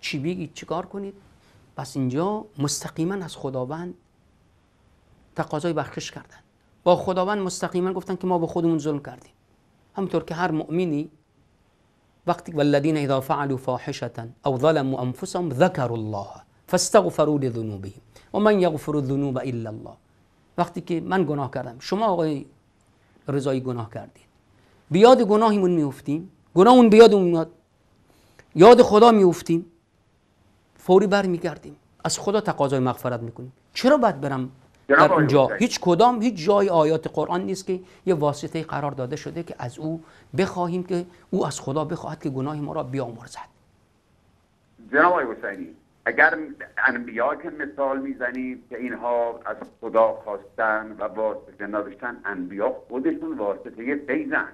چی بگید چیکار کنید؟ پس اینجا مستقیما از خداوند تقاضای بخشش کردن با خداوند مستقیما گفتن که ما به خودمون ظلم کردیم همطور که هر مؤمنی وقتی والذین اذا فعلوا فاحشه او ظلموا انفسهم ذکروا الله فاستغفروا لذنوبهم و من الذنوب الا الله وقتی که من گناه کردم شما آقای رضایی گناه کردید بیاد گناهیمون میفتیم گناه اون بیاد میاد یاد خدا میفتیم فوری برمیگردیم از خدا تقاضای مغفرت میکنیم چرا باید برم در اونجا هیچ کدام هیچ جای آیات قرآن نیست که یه واسطه قرار داده شده که از او بخواهیم که او از خدا بخواهد که گناه ما را بیامرزد جناب آقای حسینی اگر انبیا که مثال میزنیم که اینها از خدا خواستن و واسطه نداشتن انبیا خودشون واسطه فیزن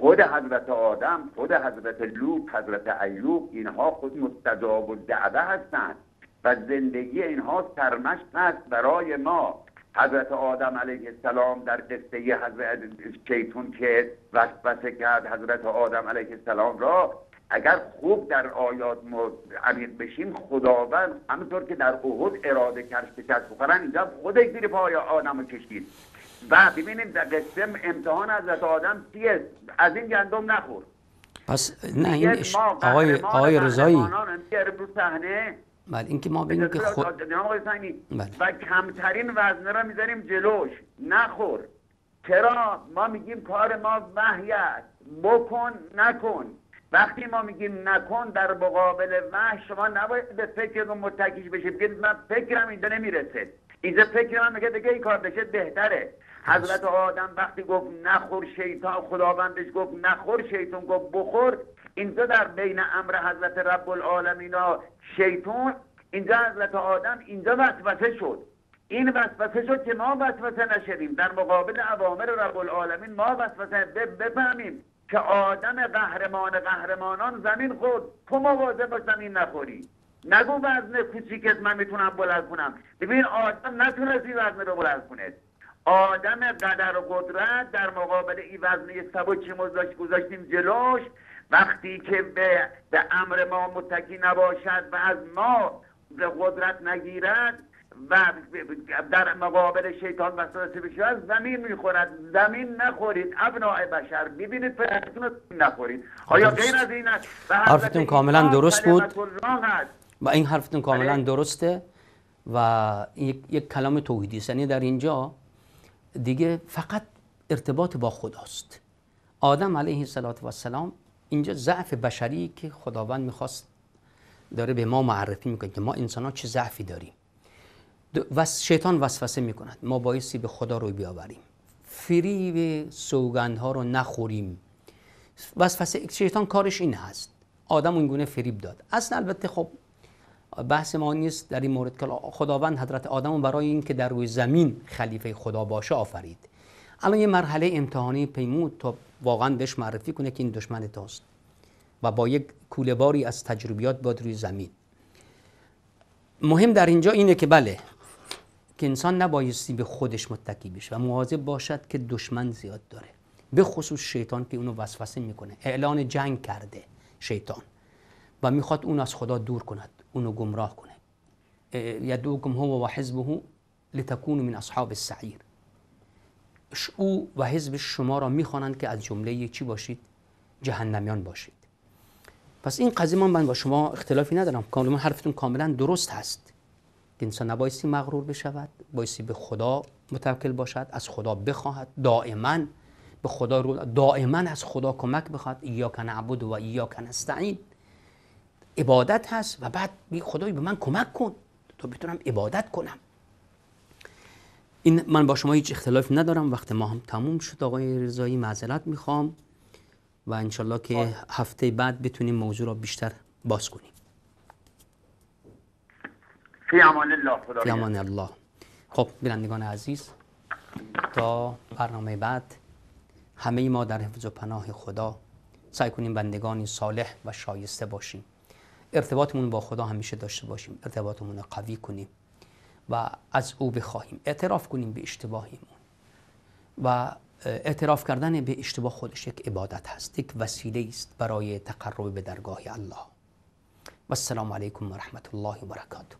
خود حضرت آدم خود حضرت لوط حضرت ایوب اینها خود مستجاب و دعوه هستند و زندگی اینها سرمشق هست برای ما حضرت آدم علیه السلام در قصه حضرت شیطون که وسوسه کرد حضرت آدم علیه السلام را اگر خوب در آیات عمیق بشیم خداوند همونطور که در احد اراده کرد شکست بخورن اینجا خودش زیر پای آدم کشید و ببینید در قصه امتحان حضرت آدم چیه از این گندم نخور پس نه این آقای, آقای رضایی بله اینکه ما ببینیم که خود بله. و کمترین وزنه را میذاریم جلوش نخور چرا ما میگیم کار ما وحی است بکن نکن وقتی ما میگیم نکن در مقابل وحی شما نباید به فکر رو متکیش بشید بگید من فکرم اینجا نمیرسه اینجا فکر من میگه دیگه این کار بشه بهتره حضرت آدم وقتی گفت نخور شیطان خداوندش گفت نخور شیطان گفت بخور اینجا در بین امر حضرت رب العالمین و شیطان اینجا حضرت آدم اینجا وسوسه شد این وسوسه شد که ما وسوسه نشدیم در مقابل عوامر رب العالمین ما وسوسه بفهمیم که آدم قهرمان قهرمانان زمین خود تو مواظب باش زمین نخوری نگو وزن که من میتونم بلند کنم ببین آدم نتونستی وزن رو بلند کنه آدم قدر و قدرت در مقابل این وزنه سبک گذاشتیم جلوش وقتی که به, به امر ما متکی نباشد و از ما به قدرت نگیرد و در مقابل شیطان وسوسه بشه از زمین میخورد زمین نخورید ابناع بشر ببینید پرستون نخورید خب، آیا غیر از این حرفتون کاملا درست بود و این حرفتون کاملا بله. درسته و یک, کلام توحیدی است یعنی در اینجا دیگه فقط ارتباط با خداست آدم علیه السلام اینجا ضعف بشری که خداوند میخواست داره به ما معرفی میکنه که ما انسان ها چه ضعفی داریم و شیطان وسوسه میکند ما بایستی به خدا رو بیاوریم فریب ها رو نخوریم وسوسه شیطان کارش این هست آدم گونه فریب داد اصلا البته خب بحث ما نیست در این مورد که خداوند حضرت آدم برای اینکه در روی زمین خلیفه خدا باشه آفرید الان یه مرحله امتحانی پیمود تا واقعا بهش معرفی کنه که این دشمن تاست و با یک کوله از تجربیات باد روی زمین مهم در اینجا اینه که بله که انسان نبایستی به خودش متکی بشه و مواظب باشد که دشمن زیاد داره به خصوص شیطان که اونو وسوسه میکنه اعلان جنگ کرده شیطان و میخواد اون از خدا دور کند اونو گمراه کنه یدوکم هو و حزبه لتکون من اصحاب السعیر او و حزب شما را میخوانند که از جمله چی باشید جهنمیان باشید پس این قضیه من با شما اختلافی ندارم کاملا حرفتون کاملا درست هست که انسان نبایستی مغرور بشود بایستی به خدا متوکل باشد از خدا بخواهد دائما به خدا رو دائما از خدا کمک بخواد کن عبود و کن استعین عبادت هست و بعد خدای به من کمک کن تا بتونم عبادت کنم این من با شما هیچ اختلاف ندارم وقت ما هم تموم شد آقای رضایی معذرت میخوام و انشالله که هفته بعد بتونیم موضوع را بیشتر باز کنیم فی امان الله الله خب بینندگان عزیز تا برنامه بعد همه ما در حفظ و پناه خدا سعی کنیم بندگانی صالح و شایسته باشیم ارتباطمون با خدا همیشه داشته باشیم ارتباطمون رو قوی کنیم و از او بخواهیم اعتراف کنیم به اشتباهیمون و اعتراف کردن به اشتباه خودش یک عبادت هست یک وسیله است برای تقرب به درگاه الله و السلام علیکم و رحمت الله و برکاته